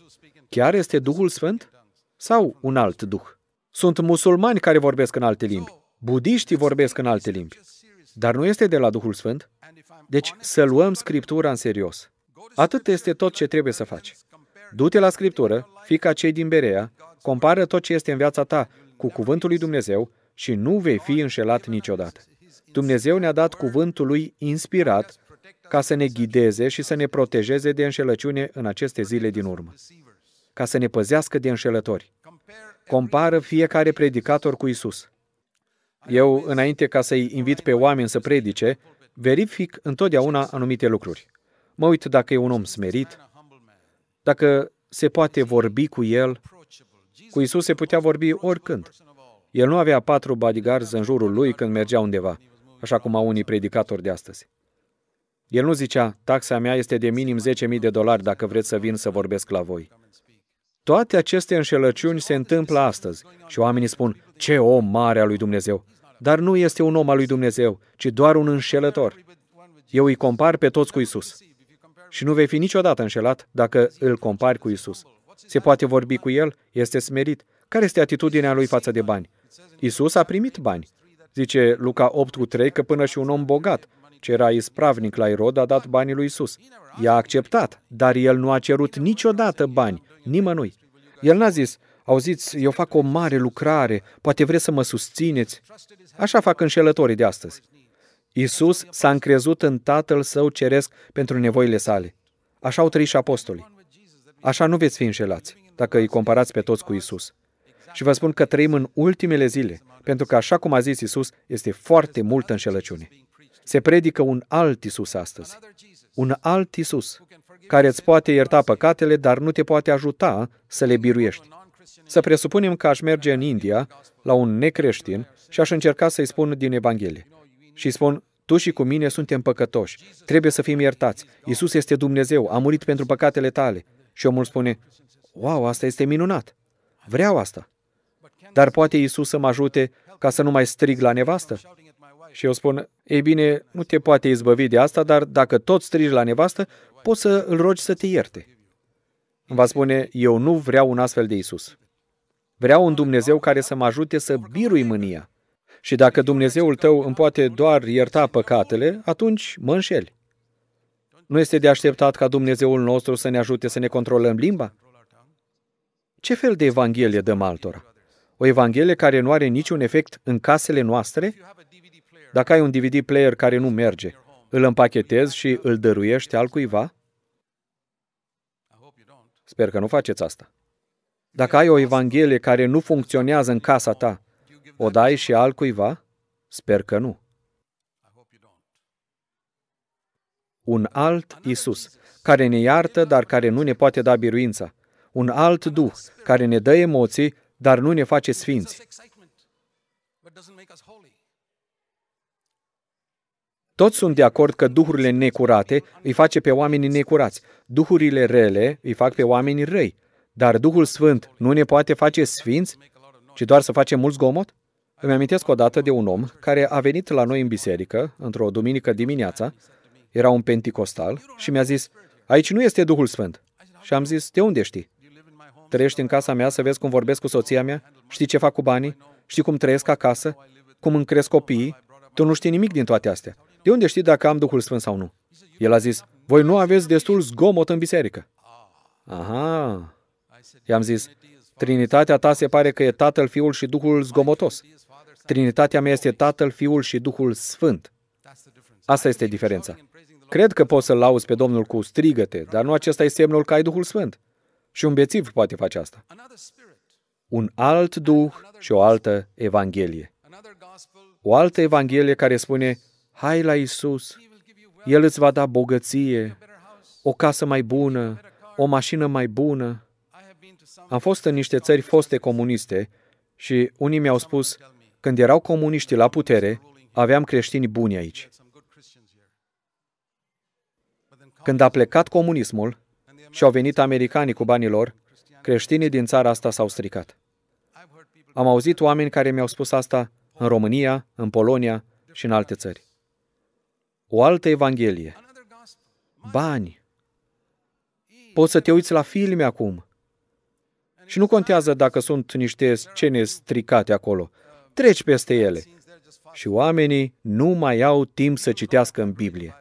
Chiar este Duhul Sfânt? Sau un alt Duh? Sunt musulmani care vorbesc în alte limbi. Budiștii vorbesc în alte limbi. Dar nu este de la Duhul Sfânt? Deci să luăm Scriptura în serios. Atât este tot ce trebuie să faci. Du-te la Scriptură, fii ca cei din Berea, compară tot ce este în viața ta cu Cuvântul lui Dumnezeu și nu vei fi înșelat niciodată. Dumnezeu ne-a dat cuvântul lui inspirat ca să ne ghideze și să ne protejeze de înșelăciune în aceste zile din urmă, ca să ne păzească de înșelători. Compară fiecare predicator cu Isus. Eu, înainte ca să-i invit pe oameni să predice, verific întotdeauna anumite lucruri. Mă uit dacă e un om smerit, dacă se poate vorbi cu el. Cu Isus se putea vorbi oricând. El nu avea patru bodyguards în jurul lui când mergea undeva așa cum au unii predicatori de astăzi. El nu zicea, taxa mea este de minim 10.000 de dolari dacă vreți să vin să vorbesc la voi. Toate aceste înșelăciuni se întâmplă astăzi și oamenii spun, ce om mare al lui Dumnezeu! Dar nu este un om al lui Dumnezeu, ci doar un înșelător. Eu îi compar pe toți cu Isus. Și nu vei fi niciodată înșelat dacă îl compari cu Isus. Se poate vorbi cu el, este smerit. Care este atitudinea lui față de bani? Isus a primit bani. Zice Luca 8 cu 3 că până și un om bogat, ce era ispravnic la Irod, a dat banii lui Isus. I-a acceptat, dar el nu a cerut niciodată bani, nimănui. El n-a zis, auziți, eu fac o mare lucrare, poate vreți să mă susțineți. Așa fac înșelătorii de astăzi. Isus s-a încrezut în Tatăl Său ceresc pentru nevoile sale. Așa au trăit și apostolii. Așa nu veți fi înșelați, dacă îi comparați pe toți cu Isus. Și vă spun că trăim în ultimele zile pentru că, așa cum a zis Isus, este foarte multă înșelăciune. Se predică un alt Isus astăzi. Un alt Isus care îți poate ierta păcatele, dar nu te poate ajuta să le biruiești. Să presupunem că aș merge în India la un necreștin și aș încerca să-i spun din Evanghelie. Și spun, tu și cu mine suntem păcătoși, trebuie să fim iertați. Isus este Dumnezeu, a murit pentru păcatele tale. Și omul spune, wow, asta este minunat, vreau asta dar poate Isus să mă ajute ca să nu mai strig la nevastă? Și eu spun, ei bine, nu te poate izbăvi de asta, dar dacă tot strigi la nevastă, poți să îl rogi să te ierte. Îmi va spune, eu nu vreau un astfel de Isus. Vreau un Dumnezeu care să mă ajute să birui mânia. Și dacă Dumnezeul tău îmi poate doar ierta păcatele, atunci mă înșeli. Nu este de așteptat ca Dumnezeul nostru să ne ajute să ne controlăm limba? Ce fel de Evanghelie dăm altora? o Evanghelie care nu are niciun efect în casele noastre? Dacă ai un DVD player care nu merge, îl împachetezi și îl dăruiești altcuiva? Sper că nu faceți asta. Dacă ai o Evanghelie care nu funcționează în casa ta, o dai și altcuiva? Sper că nu. Un alt Isus, care ne iartă, dar care nu ne poate da biruința. Un alt Duh, care ne dă emoții, dar nu ne face sfinți. Toți sunt de acord că duhurile necurate îi face pe oamenii necurați. Duhurile rele îi fac pe oamenii răi. Dar Duhul Sfânt nu ne poate face sfinți, ci doar să facem mult zgomot? Îmi amintesc dată de un om care a venit la noi în biserică, într-o duminică dimineața, era un penticostal, și mi-a zis, aici nu este Duhul Sfânt. Și am zis, de unde știi? Trăiești în casa mea să vezi cum vorbesc cu soția mea? Știi ce fac cu banii? Știi cum trăiesc acasă? Cum îmi cresc copiii? Tu nu știi nimic din toate astea. De unde știi dacă am Duhul Sfânt sau nu? El a zis, voi nu aveți destul zgomot în biserică. Aha. I-am zis, Trinitatea ta se pare că e Tatăl, Fiul și Duhul zgomotos. Trinitatea mea este Tatăl, Fiul și Duhul Sfânt. Asta este diferența. Cred că poți să-L auzi pe Domnul cu strigăte, dar nu acesta este semnul că ai Duhul Sfânt. Și un bețiv poate face asta. Un alt duh și o altă evanghelie. O altă evanghelie care spune, hai la Isus, El îți va da bogăție, o casă mai bună, o mașină mai bună. Am fost în niște țări foste comuniste și unii mi-au spus, când erau comuniștii la putere, aveam creștini buni aici. Când a plecat comunismul, și au venit americanii cu banii lor, creștinii din țara asta s-au stricat. Am auzit oameni care mi-au spus asta în România, în Polonia și în alte țări. O altă evanghelie. Bani. Poți să te uiți la filme acum. Și nu contează dacă sunt niște scene stricate acolo. Treci peste ele. Și oamenii nu mai au timp să citească în Biblie.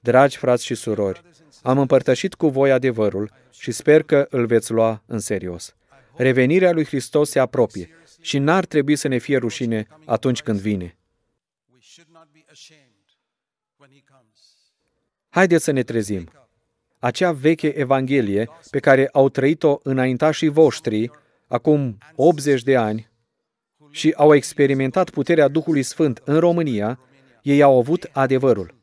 Dragi frați și surori, am împărtășit cu voi adevărul și sper că îl veți lua în serios. Revenirea lui Hristos se apropie și n-ar trebui să ne fie rușine atunci când vine. Haideți să ne trezim. Acea veche Evanghelie pe care au trăit-o înaintașii voștri, acum 80 de ani, și au experimentat puterea Duhului Sfânt în România, ei au avut adevărul.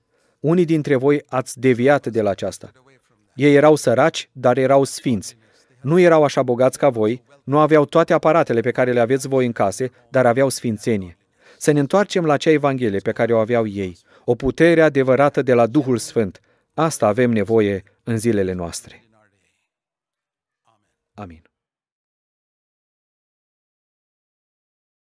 Unii dintre voi ați deviat de la aceasta. Ei erau săraci, dar erau sfinți. Nu erau așa bogați ca voi, nu aveau toate aparatele pe care le aveți voi în case, dar aveau sfințenie. Să ne întoarcem la cea Evanghelie pe care o aveau ei, o putere adevărată de la Duhul Sfânt. Asta avem nevoie în zilele noastre. Amin.